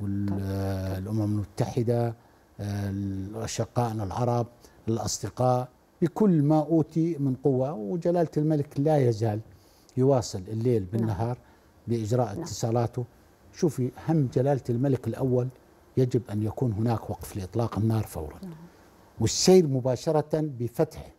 والأمم المتحدة أشقائنا العرب الأصدقاء بكل ما أوتي من قوة وجلالة الملك لا يزال يواصل الليل نعم. بالنهار بإجراء نعم. اتصالاته شوفي هم جلالة الملك الأول يجب أن يكون هناك وقف لإطلاق النار فورا نعم. والسير مباشرة بفتح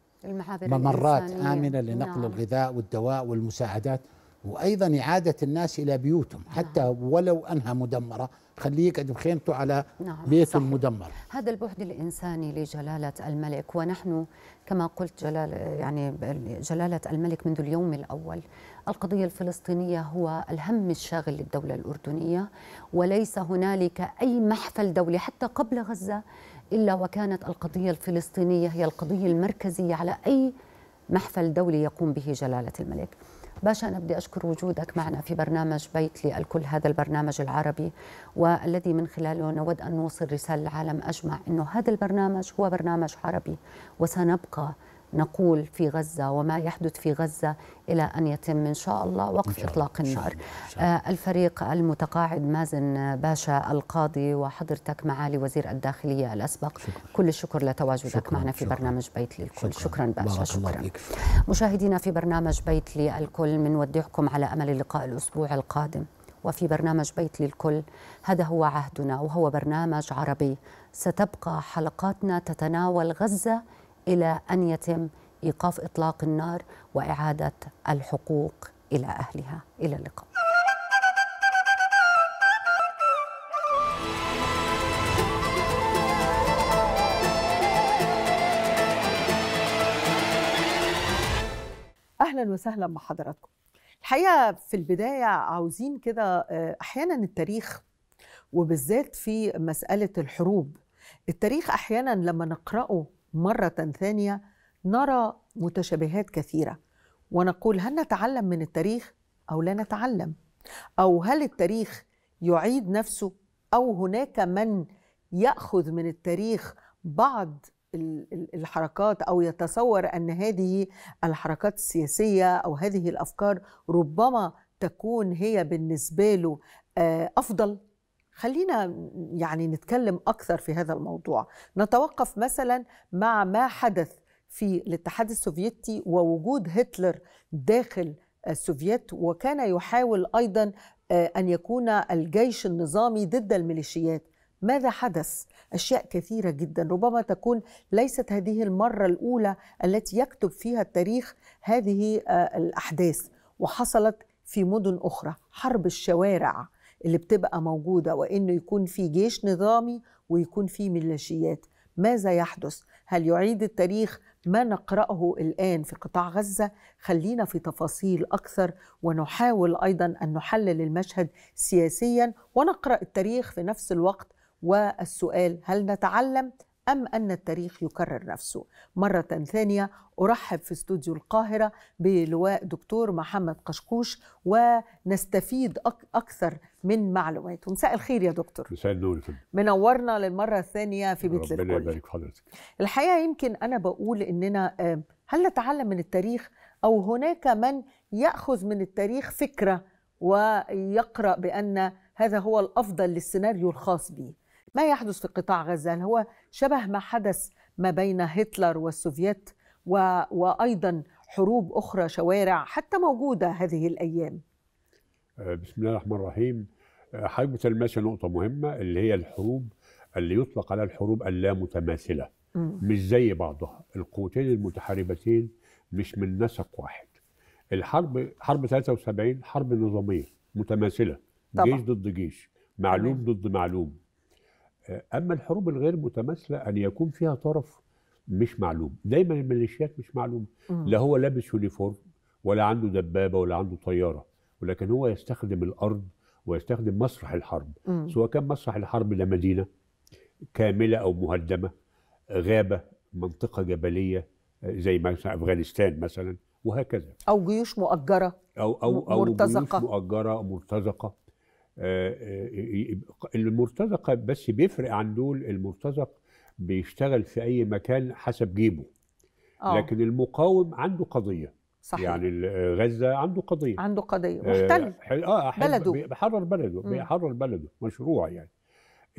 ممرات آمنة لنقل نعم. الغذاء والدواء والمساعدات وأيضا إعادة الناس إلى بيوتهم نعم. حتى ولو أنها مدمرة خليه يقعد بخيمته على نعم بيت صحيح. المدمر هذا البعد الإنساني لجلالة الملك ونحن كما قلت جلال يعني جلالة الملك منذ اليوم الأول القضية الفلسطينية هو الهم الشاغل للدولة الأردنية وليس هنالك أي محفل دولي حتى قبل غزة إلا وكانت القضية الفلسطينية هي القضية المركزية على أي محفل دولي يقوم به جلالة الملك باشا أنا بدي أشكر وجودك معنا في برنامج بيت للكل هذا البرنامج العربي والذي من خلاله نود أن نوصل رسالة العالم أجمع أنه هذا البرنامج هو برنامج عربي وسنبقى نقول في غزة وما يحدث في غزة إلى أن يتم إن شاء الله وقف شاء إطلاق الله. النار شاء الله. آه، الفريق المتقاعد مازن باشا القاضي وحضرتك معالي وزير الداخلية الأسبق شكرا. كل الشكر لتواجدك شكرا. معنا في شكرا. برنامج بيت للكل شكرا, شكرا باشا شكرا مشاهدينا في برنامج بيت للكل منودعكم على أمل اللقاء الأسبوع القادم وفي برنامج بيت للكل هذا هو عهدنا وهو برنامج عربي ستبقى حلقاتنا تتناول غزة إلى أن يتم إيقاف إطلاق النار وإعادة الحقوق إلى أهلها إلى اللقاء اهلا وسهلا بحضراتكم الحقيقه في البدايه عاوزين كده آه، احيانا التاريخ وبالذات في مساله الحروب التاريخ احيانا لما نقراه مرة ثانية نرى متشابهات كثيرة ونقول هل نتعلم من التاريخ أو لا نتعلم؟ أو هل التاريخ يعيد نفسه أو هناك من يأخذ من التاريخ بعض الحركات او يتصور ان هذه الحركات السياسيه او هذه الافكار ربما تكون هي بالنسبه له آه، افضل خلينا يعني نتكلم أكثر في هذا الموضوع نتوقف مثلا مع ما حدث في الاتحاد السوفيتي ووجود هتلر داخل السوفيت وكان يحاول أيضا آه، أن يكون الجيش النظامي ضد الميليشيات ماذا حدث؟ أشياء كثيرة جدا ربما تكون ليست هذه المرة الأولى التي يكتب فيها التاريخ هذه آه، الأحداث وحصلت في مدن أخرى حرب الشوارع اللي بتبقى موجودة وإنه يكون في جيش نظامي ويكون في ميليشيات ماذا يحدث؟ هل يعيد التاريخ ما نقرأه الآن في قطاع غزة؟ خلينا في تفاصيل أكثر ونحاول أيضا أن نحلل المشهد سياسيا ونقرأ التاريخ في نفس الوقت والسؤال هل نتعلم أم أن التاريخ يكرر نفسه مرة ثانية أرحب في استوديو القاهرة بلواء دكتور محمد قشقوش ونستفيد أك أكثر من معلوماته مساء الخير يا دكتور مساء النور منورنا للمرة الثانية في بيت ربنا يبارك في حضرتك الحقيقة يمكن أنا بقول إننا هل نتعلم من التاريخ أو هناك من يأخذ من التاريخ فكرة ويقرأ بأن هذا هو الأفضل للسيناريو الخاص به ما يحدث في قطاع غزة هل هو شبه ما حدث ما بين هتلر والسوفيت و... وأيضا حروب أخرى شوارع حتى موجودة هذه الأيام آه، بسم الله الرحمن الرحيم آه، حضرتك بتلمسي نقطة مهمة اللي هي الحروب اللي يطلق على الحروب اللامتماثلة مش زي بعضها القوتين المتحاربتين مش من نسق واحد الحرب حرب 73 حرب نظامية متماثلة طبعا. جيش ضد جيش معلوم ضد معلوم اما الحروب الغير متماثله ان يكون فيها طرف مش معلوم دايما الميليشيات مش معلومه لا هو لابس يونيفورم ولا عنده دبابه ولا عنده طياره ولكن هو يستخدم الارض ويستخدم مسرح الحرب مم. سواء كان مسرح الحرب ده مدينه كامله او مهدمه غابه منطقه جبليه زي مثلا افغانستان مثلا وهكذا او جيوش مؤجره او او او مرتزقه جيوش مؤجره مرتزقه آه، آه، آه، المرتزقه بس بيفرق عن دول المرتزق بيشتغل في اي مكان حسب جيبه أوه. لكن المقاوم عنده قضيه صحيح. يعني غزه عنده قضيه عنده قضيه محتل اه, آه بلده بيحرر بلده بيحرر بلده مشروع يعني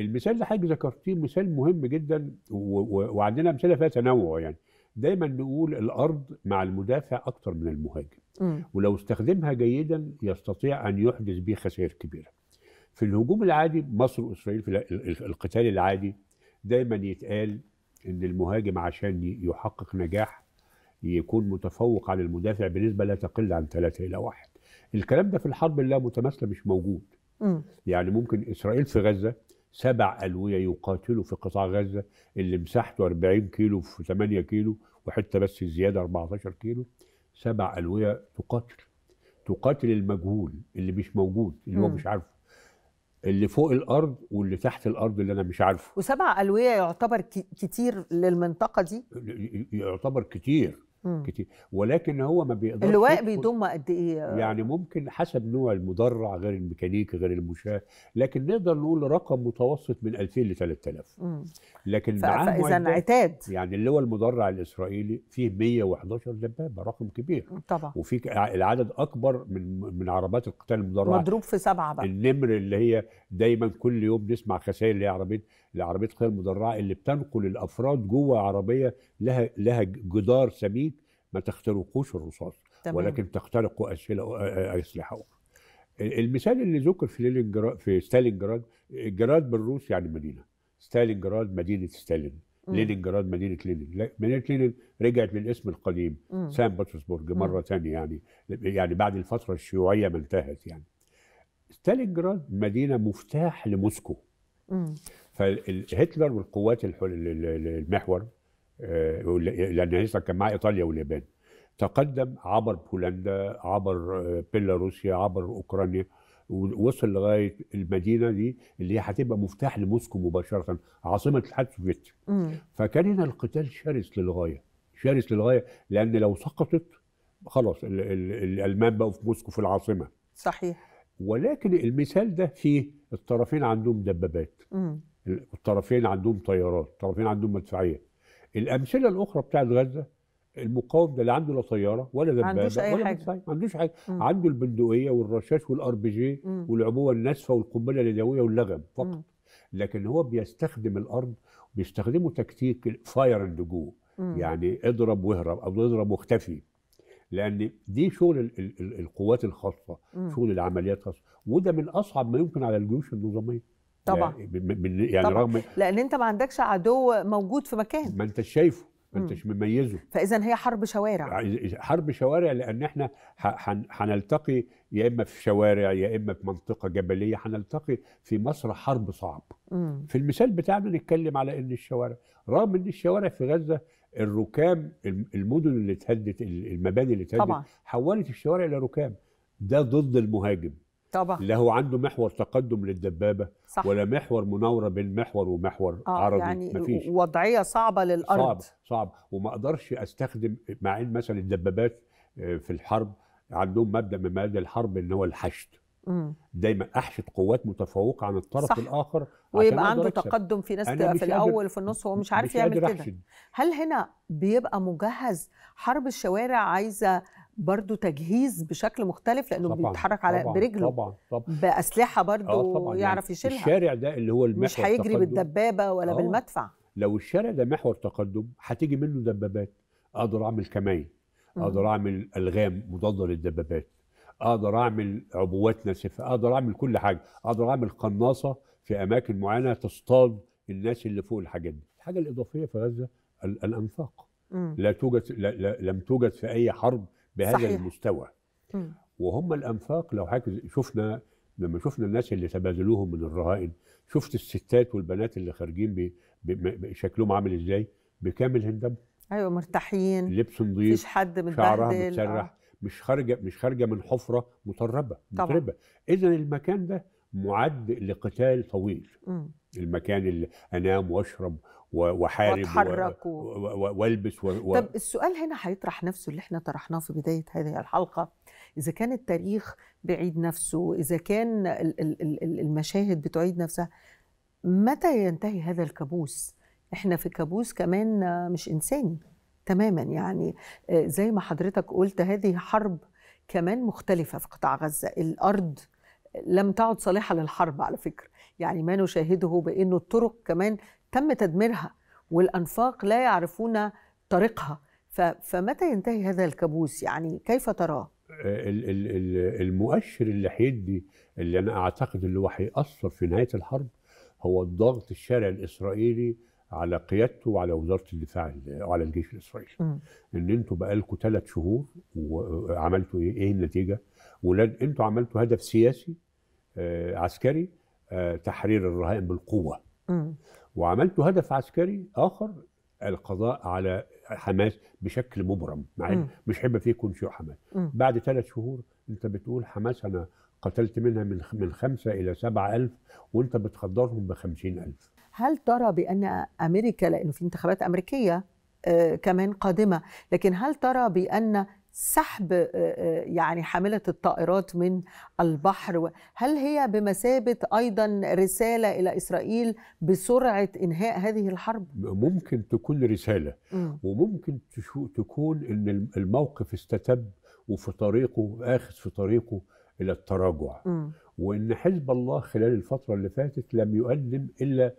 المثال اللي حضرتك ذكرتيه مثال مهم جدا وعندنا امثله فيها تنوع يعني دايما نقول الارض مع المدافع اكتر من المهاجم م. ولو استخدمها جيدا يستطيع ان يحدث به خسائر كبيره في الهجوم العادي مصر واسرائيل في القتال العادي دايما يتقال ان المهاجم عشان يحقق نجاح يكون متفوق على المدافع بنسبه لا تقل عن 3 الى 1 الكلام ده في الحرب اللا متماثله مش موجود م. يعني ممكن اسرائيل في غزه سبع ألوية يقاتلوا في قطاع غزة اللي مساحته 40 كيلو في 8 كيلو وحتة بس زيادة 14 كيلو سبع ألوية تقاتل تقاتل المجهول اللي مش موجود اللي هو مش عارفه اللي فوق الارض واللي تحت الارض اللي انا مش عارفه وسبع الويه يعتبر كتير للمنطقه دي يعتبر كتير مم. كتير ولكن هو ما بيقدرش اللواء بيضم قد ايه يعني ممكن حسب نوع المدرع غير الميكانيكي غير المشاه لكن نقدر نقول رقم متوسط من 2000 ل 3000 لكن ف... معاه فاذا عتاد يعني اللواء المدرع الاسرائيلي فيه 111 دبابه رقم كبير طبعا وفي العدد اكبر من من عربات القتال المدرعه مضروب في سبعه بقى النمر اللي هي دايما كل يوم نسمع خسائر اللي هي عربيه لعربية القطار المدرعه اللي بتنقل الافراد جوه عربيه لها لها جدار سميك ما تخترقوش الرصاص تمام. ولكن تخترقوا اسلحه اسلحه اخرى المثال اللي ذكر في لينينجراد في ستالينجراد جراد بالروس يعني مدينه ستالينجراد مدينه ستالين لينينجراد مدينه لينين مدينه لينين رجعت للاسم القديم مم. سان بطرسبرج مره ثانيه يعني يعني بعد الفتره الشيوعيه ما انتهت يعني ستالينجراد مدينه مفتاح لموسكو فهتلر والقوات المحور آه، لان هتلر كان معاه ايطاليا واليابان تقدم عبر بولندا عبر آه، بيلاروسيا عبر اوكرانيا ووصل لغايه المدينه دي اللي هي هتبقى مفتاح لموسكو مباشره عاصمه الاتحاد السوفيتي فكان هنا القتال شرس للغايه شرس للغايه لان لو سقطت خلاص الالمان بقوا في موسكو في العاصمه صحيح ولكن المثال ده فيه الطرفين عندهم دبابات الطرفين عندهم طيارات الطرفين عندهم مدفعيه الامثله الاخرى بتاعت غزه المقاوم ده اللي عنده لا طياره ولا دبابه عندوش أي ولا حاجة. ما عندوش حاجه مم. عنده البندقيه والرشاش والار بي جي والعبوه الناسفه والقنبله اليدويه واللغم فقط مم. لكن هو بيستخدم الارض بيستخدموا تكتيك فاير اند جو يعني اضرب واهرب او اضرب واختفي لان دي شغل القوات الخاصه مم. شغل العمليات الخاصه وده من اصعب ما يمكن على الجيوش النظاميه طبعا يعني, يعني طبعا. رغم لان انت ما عندكش عدو موجود في مكان ما انت شايفه ما انتش مميزه فاذا هي حرب شوارع حرب شوارع لان احنا هنلتقي يا اما في شوارع يا اما في منطقه جبليه هنلتقي في مصر حرب صعب مم. في المثال بتاعنا نتكلم على ان الشوارع رغم ان الشوارع في غزه الركاب المدن اللي اتهدت المباني اللي اتهدت طبعا. حولت الشوارع الى ركاب ده ضد المهاجم طبعا لا هو عنده محور تقدم للدبابه صح. ولا محور مناوره بين محور ومحور آه عربي يعني مفيش وضعيه صعبه للارض صعب صعب وما اقدرش استخدم مع ان مثلا الدبابات آه، في الحرب عندهم مبدا من مبادئ الحرب ان هو الحشد دايما احشد قوات متفوقه عن الطرف صح. الاخر ويبقى عنده تقدم في ناس في الاول وفي النص وهو مش عارف مش يعمل كده هل هنا بيبقى مجهز حرب الشوارع عايزه برضه تجهيز بشكل مختلف لانه طبعًا بيتحرك على طبعًا برجله طبعا طبعا باسلحه برضه آه، طبعًا يعني يعرف يعني يشيلها الشارع ده اللي هو المحور مش هيجري بالدبابه ولا أوه. بالمدفع لو الشارع ده محور تقدم هتيجي منه دبابات اقدر اعمل كمائن اقدر اعمل الغام مضاده للدبابات اقدر اعمل عبوات ناسفه اقدر اعمل كل حاجه اقدر اعمل قناصه في اماكن معينه تصطاد الناس اللي فوق الحاجات دي الحاجه الاضافيه في غزه الانفاق مم. لا توجد لا لا لم توجد في اي حرب بهذا صحيح. المستوى مم. وهم الانفاق لو حاجه شفنا لما شفنا الناس اللي تبادلوهم من الرهائن شفت الستات والبنات اللي خارجين بي بي شكلهم عامل ازاي بكامل هندب ايوه مرتاحين لبس نظيف مفيش حد متبهدل شعرها آه. متسرح آه. مش خارجه مش خارجه من حفره مطربه مطربه اذا المكان ده معد لقتال طويل مم. المكان اللي انام واشرب واحارب واتحرك و... والبس و... و... طب السؤال هنا هيطرح نفسه اللي احنا طرحناه في بدايه هذه الحلقه اذا كان التاريخ بعيد نفسه اذا كان المشاهد بتعيد نفسها متى ينتهي هذا الكابوس احنا في كابوس كمان مش انساني تماما يعني آه، زي ما حضرتك قلت هذه حرب كمان مختلفة في قطاع غزة الأرض لم تعد صالحة للحرب على فكرة يعني ما نشاهده بأنه الطرق كمان تم تدميرها والأنفاق لا يعرفون طريقها فمتى ينتهي هذا الكابوس يعني كيف تراه؟ آه، المؤشر اللي هيدي اللي انا اعتقد اللي هو هيأثر في نهايه الحرب هو الضغط الشارع الاسرائيلي على قيادته وعلى وزاره الدفاع وعلى الجيش الاسرائيلي م. ان انتوا بقى لكم ثلاث شهور وعملتوا ايه ايه النتيجه ولاد انتوا عملتوا هدف سياسي آه عسكري آه تحرير الرهائن بالقوه م. وعملتوا هدف عسكري اخر القضاء على حماس بشكل مبرم مع ان مش هيبقى فيه شيء حماس م. بعد ثلاث شهور انت بتقول حماس انا قتلت منها من من خمسة إلى سبعة ألف وأنت بتخدرهم بخمسين ألف هل ترى بأن أمريكا لأنه في انتخابات أمريكية آه، كمان قادمة لكن هل ترى بأن سحب آه، آه، يعني حاملة الطائرات من البحر هل هي بمثابة أيضا رسالة إلى إسرائيل بسرعة إنهاء هذه الحرب؟ ممكن تكون رسالة وممكن تكون أن الموقف استتب وفي طريقه آخذ في طريقه إلى التراجع وأن حزب الله خلال الفترة اللي فاتت لم يقدم إلا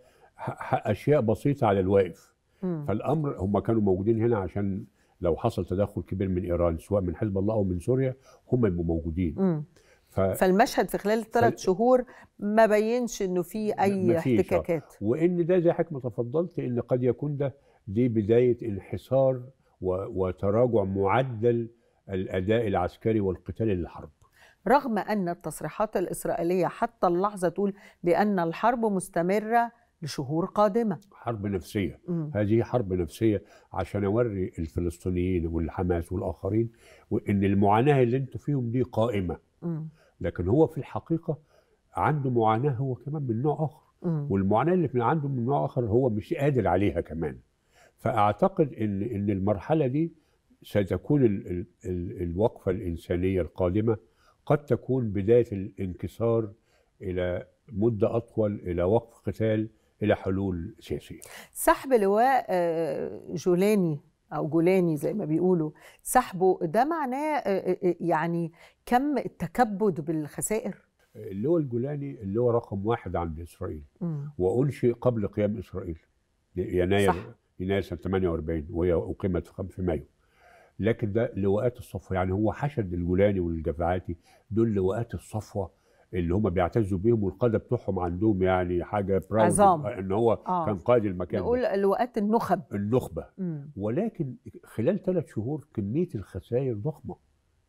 اشياء بسيطه على الواقف فالامر هم كانوا موجودين هنا عشان لو حصل تدخل كبير من ايران سواء من حزب الله او من سوريا هم يبقوا موجودين ف... فالمشهد في خلال الثلاث ف... شهور ما بينش انه في اي آه. احتكاكات وان ده زي حكمة تفضلت ان قد يكون ده دي بدايه انحسار و... وتراجع معدل الاداء العسكري والقتالي للحرب رغم ان التصريحات الاسرائيليه حتى اللحظه تقول بان الحرب مستمره لشهور قادمة حرب نفسية مم. هذه حرب نفسية عشان أوري الفلسطينيين والحماس والآخرين وإن المعاناة اللي أنتوا فيهم دي قائمة مم. لكن هو في الحقيقة عنده معاناة هو كمان من نوع آخر مم. والمعاناة اللي في عنده من نوع آخر هو مش قادر عليها كمان فأعتقد إن إن المرحلة دي ستكون الـ الـ الـ الوقفة الإنسانية القادمة قد تكون بداية الانكسار إلى مدة أطول إلى وقف قتال الى حلول سياسيه. سحب لواء آه، جولاني او جولاني زي ما بيقولوا سحبه ده معناه آه، آه، يعني كم التكبد بالخسائر؟ اللواء الجولاني اللواء رقم واحد عند اسرائيل مم. وانشئ قبل قيام اسرائيل يناير صح. يناير سنه 48 وهي اقيمت في مايو لكن ده لواءات الصفوه يعني هو حشد الجولاني والجفعاتي دول لواءات الصفوه اللي هم بيعتزوا بيهم والقاده بتوعهم عندهم يعني حاجه عظام ان هو آه. كان قائد المكان نقول الوقت النخب النخبه مم. ولكن خلال ثلاث شهور كميه الخسائر ضخمه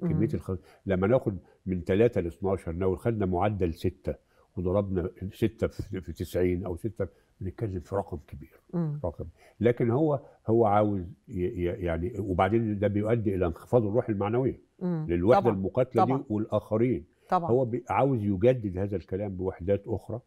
كميه الخسائر لما ناخد من ثلاثة ل 12 لو خدنا معدل ستة وضربنا ستة في 90 او ستة بنتكلم في رقم كبير مم. رقم لكن هو هو عاوز يعني وبعدين ده بيؤدي الى انخفاض الروح المعنويه مم. للوحده طبعًا. المقاتله طبعًا. دي والاخرين طبعا هو عاوز يجدد هذا الكلام بوحدات اخرى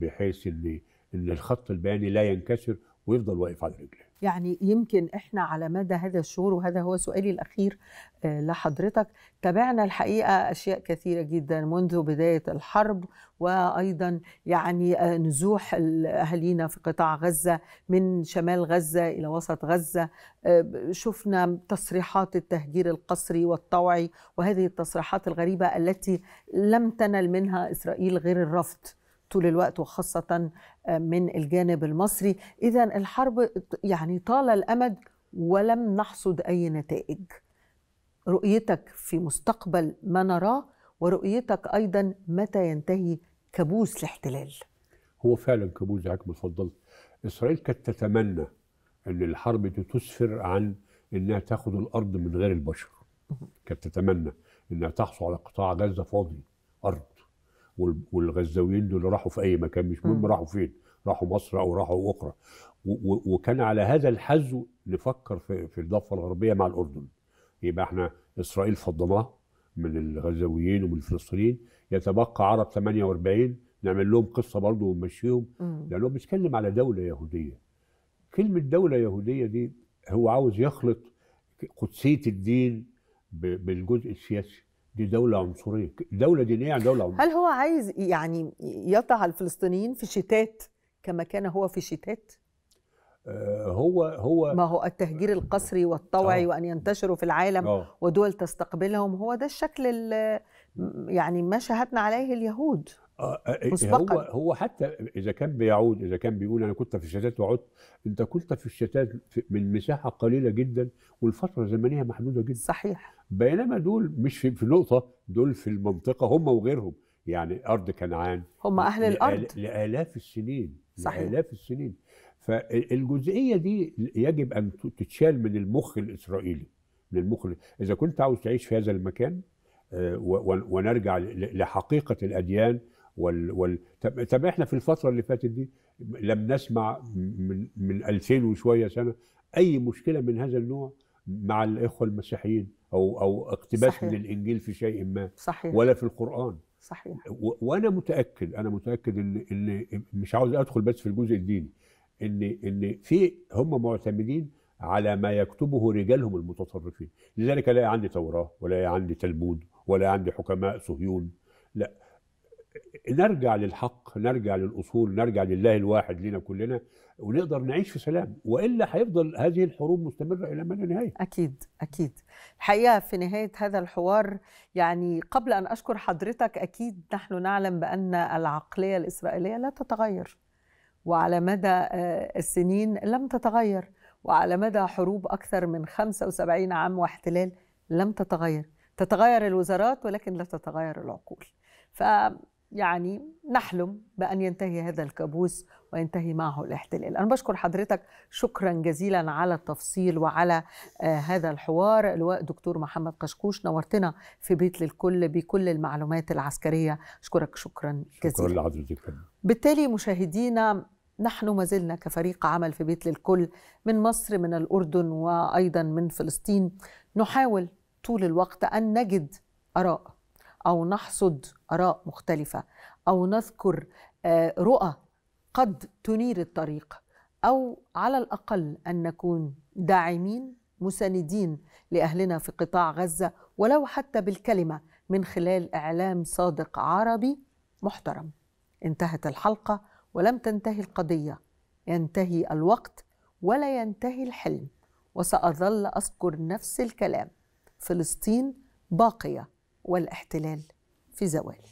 بحيث ان ان الخط البياني لا ينكسر ويفضل واقف على رجله يعني يمكن احنا على مدى هذا الشهور وهذا هو سؤالي الاخير آه، لحضرتك تابعنا الحقيقه اشياء كثيره جدا منذ بدايه الحرب وايضا يعني آه، نزوح اهالينا في قطاع غزه من شمال غزه الى وسط غزه آه، شفنا تصريحات التهجير القسري والطوعي وهذه التصريحات الغريبه التي لم تنل منها اسرائيل غير الرفض طول الوقت وخاصة آه، من الجانب المصري إذا الحرب يعني طال الأمد ولم نحصد أي نتائج رؤيتك في مستقبل ما نراه ورؤيتك أيضا متى ينتهي كابوس الاحتلال هو فعلا كابوس زي حضرتك إسرائيل كانت تتمنى أن الحرب دي تسفر عن أنها تاخد الأرض من غير البشر كانت تتمنى أنها تحصل على قطاع غزة فاضي أرض والغزاويين دول راحوا في اي مكان مش مهم راحوا فين راحوا مصر او راحوا اخرى وكان على هذا الحزو نفكر في, في الضفه الغربيه مع الاردن يبقى احنا اسرائيل فضلناه من الغزاويين ومن الفلسطينيين يتبقى عرب 48 نعمل لهم قصه برضه ونمشيهم لانه بيتكلم على دوله يهوديه كلمه دوله يهوديه دي هو عاوز يخلط قدسيه الدين بالجزء السياسي دي دولة عنصرية دولة دينية يعني دولة عنصرية هل هو عايز يعني يطع الفلسطينيين في شتات كما كان هو في شتات؟ آه، هو هو ما هو التهجير آه، القسري والطوعي آه وان ينتشروا في العالم آه ودول تستقبلهم هو ده الشكل يعني ما شاهدنا عليه اليهود آه، آه، إيه، إيه، هو هو حتى اذا كان بيعود اذا كان بيقول انا كنت في الشتات وعدت انت كنت في الشتات من مساحه قليله جدا والفتره الزمنيه محدوده جدا صحيح بينما دول مش في, في نقطه دول في المنطقه هم وغيرهم يعني ارض كنعان هم اهل الارض لالاف السنين صحيح لالاف السنين فالجزئيه دي يجب ان تتشال من المخ الاسرائيلي من المخ اذا كنت عاوز تعيش في هذا المكان آه، ونرجع لحقيقه الاديان وال وال طب, طب احنا في الفتره اللي فاتت دي لم نسمع من من 2000 وشويه سنه اي مشكله من هذا النوع مع الاخوه المسيحيين او او اقتباس من الانجيل في شيء ما صحيح. ولا في القران صحيح وانا متاكد انا متاكد ان ان مش عاوز ادخل بس في الجزء الديني ان ان في هم معتمدين على ما يكتبه رجالهم المتطرفين لذلك لا عندي توراه ولا عندي تلمود ولا عندي حكماء صهيون لا نرجع للحق نرجع للأصول نرجع لله الواحد لنا كلنا ونقدر نعيش في سلام وإلا هيفضل هذه الحروب مستمرة إلى ما لا نهاية أكيد أكيد الحقيقة في نهاية هذا الحوار يعني قبل أن أشكر حضرتك أكيد نحن نعلم بأن العقلية الإسرائيلية لا تتغير وعلى مدى آه، السنين لم تتغير وعلى مدى حروب أكثر من 75 عام واحتلال لم تتغير تتغير الوزارات ولكن لا تتغير العقول ف يعني نحلم بأن ينتهي هذا الكابوس وينتهي معه الاحتلال أنا بشكر حضرتك شكرا جزيلا على التفصيل وعلى آه هذا الحوار اللواء دكتور محمد قشقوش نورتنا في بيت للكل بكل المعلومات العسكرية أشكرك شكرا جزيلا شكرا لحضرتك بالتالي مشاهدينا نحن ما زلنا كفريق عمل في بيت للكل من مصر من الأردن وأيضا من فلسطين نحاول طول الوقت أن نجد آراء او نحصد اراء مختلفه او نذكر آه، رؤى قد تنير الطريق او على الاقل ان نكون داعمين مساندين لاهلنا في قطاع غزه ولو حتى بالكلمه من خلال اعلام صادق عربي محترم انتهت الحلقه ولم تنتهي القضيه ينتهي الوقت ولا ينتهي الحلم وساظل اذكر نفس الكلام فلسطين باقيه والاحتلال في زوال